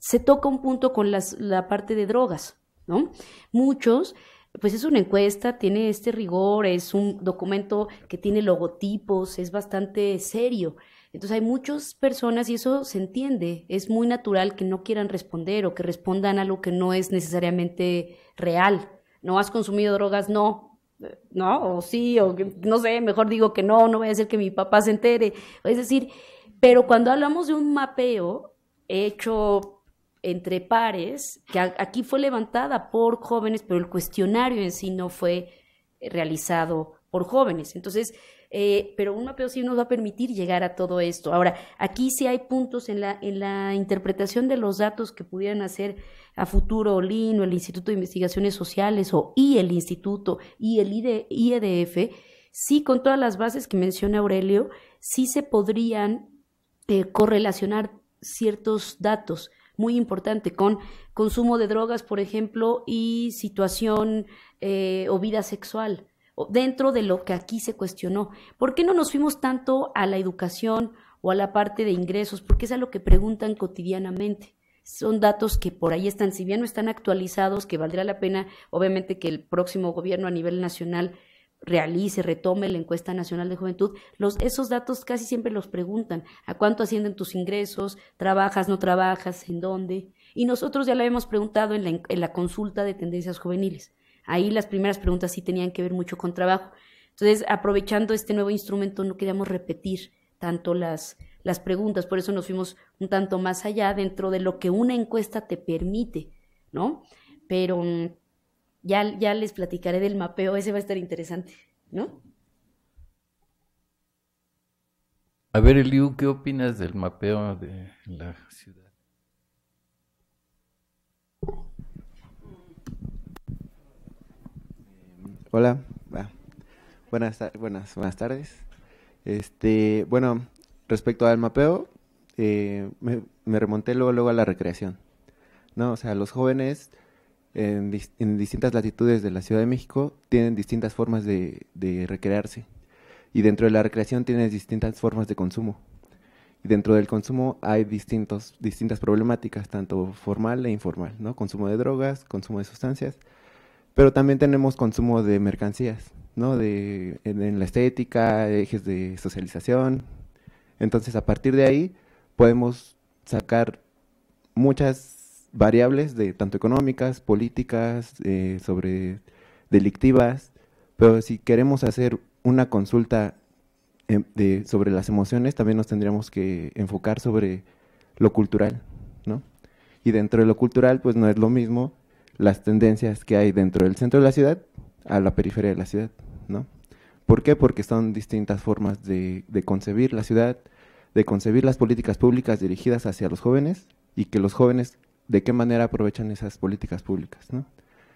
se toca un punto con las, la parte de drogas, ¿no? Muchos, pues es una encuesta, tiene este rigor, es un documento que tiene logotipos, es bastante serio. Entonces hay muchas personas y eso se entiende, es muy natural que no quieran responder o que respondan a lo que no es necesariamente real. ¿No has consumido drogas? No. No, o sí, o no sé, mejor digo que no, no voy a decir que mi papá se entere. Es decir, pero cuando hablamos de un mapeo hecho entre pares, que aquí fue levantada por jóvenes, pero el cuestionario en sí no fue realizado por jóvenes. Entonces, eh, pero un mapeo sí nos va a permitir llegar a todo esto. Ahora, aquí sí hay puntos en la, en la interpretación de los datos que pudieran hacer a futuro OLIN o el Instituto de Investigaciones Sociales o y el Instituto y el IDF, e IEDF, sí con todas las bases que menciona Aurelio, sí se podrían eh, correlacionar ciertos datos muy importantes con consumo de drogas, por ejemplo, y situación eh, o vida sexual dentro de lo que aquí se cuestionó. ¿Por qué no nos fuimos tanto a la educación o a la parte de ingresos? Porque es a lo que preguntan cotidianamente. Son datos que por ahí están, si bien no están actualizados, que valdría la pena, obviamente, que el próximo gobierno a nivel nacional realice, retome la encuesta nacional de juventud, esos datos casi siempre los preguntan, ¿a cuánto ascienden tus ingresos? ¿Trabajas, no trabajas? ¿En dónde? Y nosotros ya lo hemos preguntado en la consulta de tendencias juveniles. Ahí las primeras preguntas sí tenían que ver mucho con trabajo. Entonces, aprovechando este nuevo instrumento, no queríamos repetir tanto las, las preguntas, por eso nos fuimos un tanto más allá dentro de lo que una encuesta te permite, ¿no? Pero mm, ya, ya les platicaré del mapeo, ese va a estar interesante, ¿no? A ver, Eliu, ¿qué opinas del mapeo de la ciudad? Hola, buenas, tardes. Este, bueno, respecto al mapeo, eh, me, remonté luego, luego a la recreación. ¿no? O sea, los jóvenes en, distintas latitudes de la Ciudad de México tienen distintas formas de, recrearse. Y dentro de la recreación tienen distintas formas de consumo. Y dentro del consumo hay distintos, distintas problemáticas, tanto formal e informal, ¿no? Consumo de drogas, consumo de sustancias, pero también tenemos consumo de mercancías, ¿no? De, en, la estética, ejes de socialización. Entonces, a partir de ahí, podemos sacar muchas variables de tanto económicas, políticas, eh, sobre delictivas, pero si queremos hacer una consulta em, sobre las emociones, también nos tendríamos que enfocar sobre lo cultural, ¿no? Y dentro de lo cultural, pues no es lo mismo las tendencias que hay dentro del centro de la ciudad a la periferia de la ciudad, ¿no? ¿Por qué? Porque son distintas formas de, concebir la ciudad, de concebir las políticas públicas dirigidas hacia los jóvenes y que los jóvenes de qué manera aprovechan esas políticas públicas, ¿no?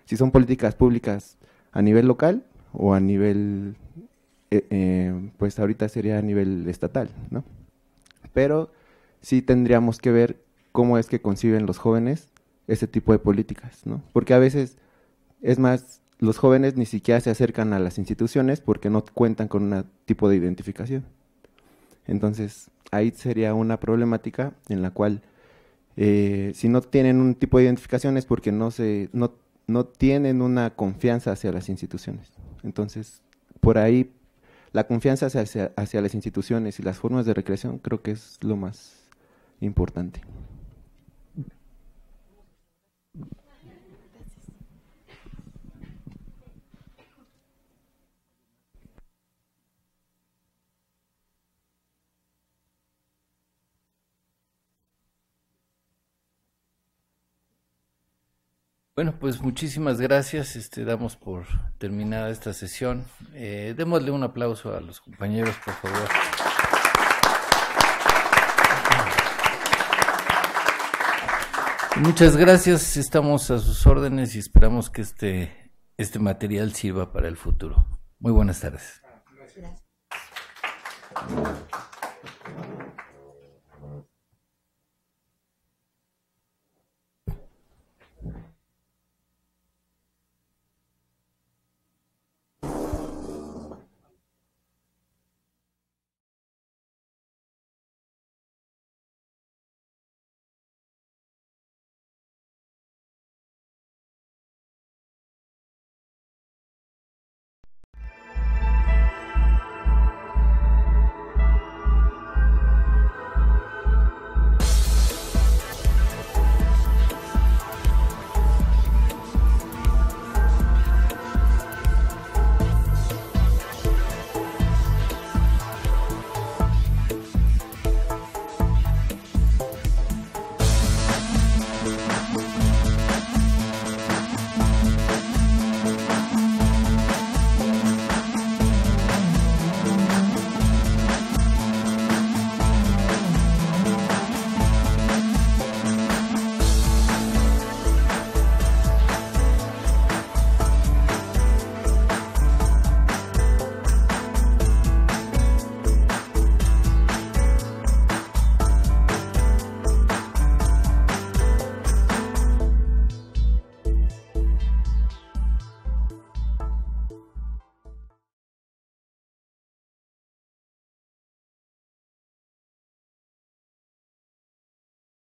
Si son políticas públicas a nivel local o a nivel, eh, eh, pues ahorita sería a nivel estatal, ¿no? Pero sí tendríamos que ver cómo es que conciben los jóvenes ese tipo de políticas, ¿no? Porque a veces, es más, los jóvenes ni siquiera se acercan a las instituciones porque no cuentan con un tipo de identificación. Entonces, ahí sería una problemática en la cual eh, si no tienen un tipo de identificación es porque no, se, no, no tienen una confianza hacia las instituciones. Entonces, por ahí la confianza hacia, hacia las instituciones y las formas de recreación creo que es lo más importante. Bueno, pues muchísimas gracias. Este, damos por terminada esta sesión. Eh, démosle un aplauso a los compañeros, por favor. Muchas gracias, estamos a sus órdenes y esperamos que este, este material sirva para el futuro. Muy buenas tardes.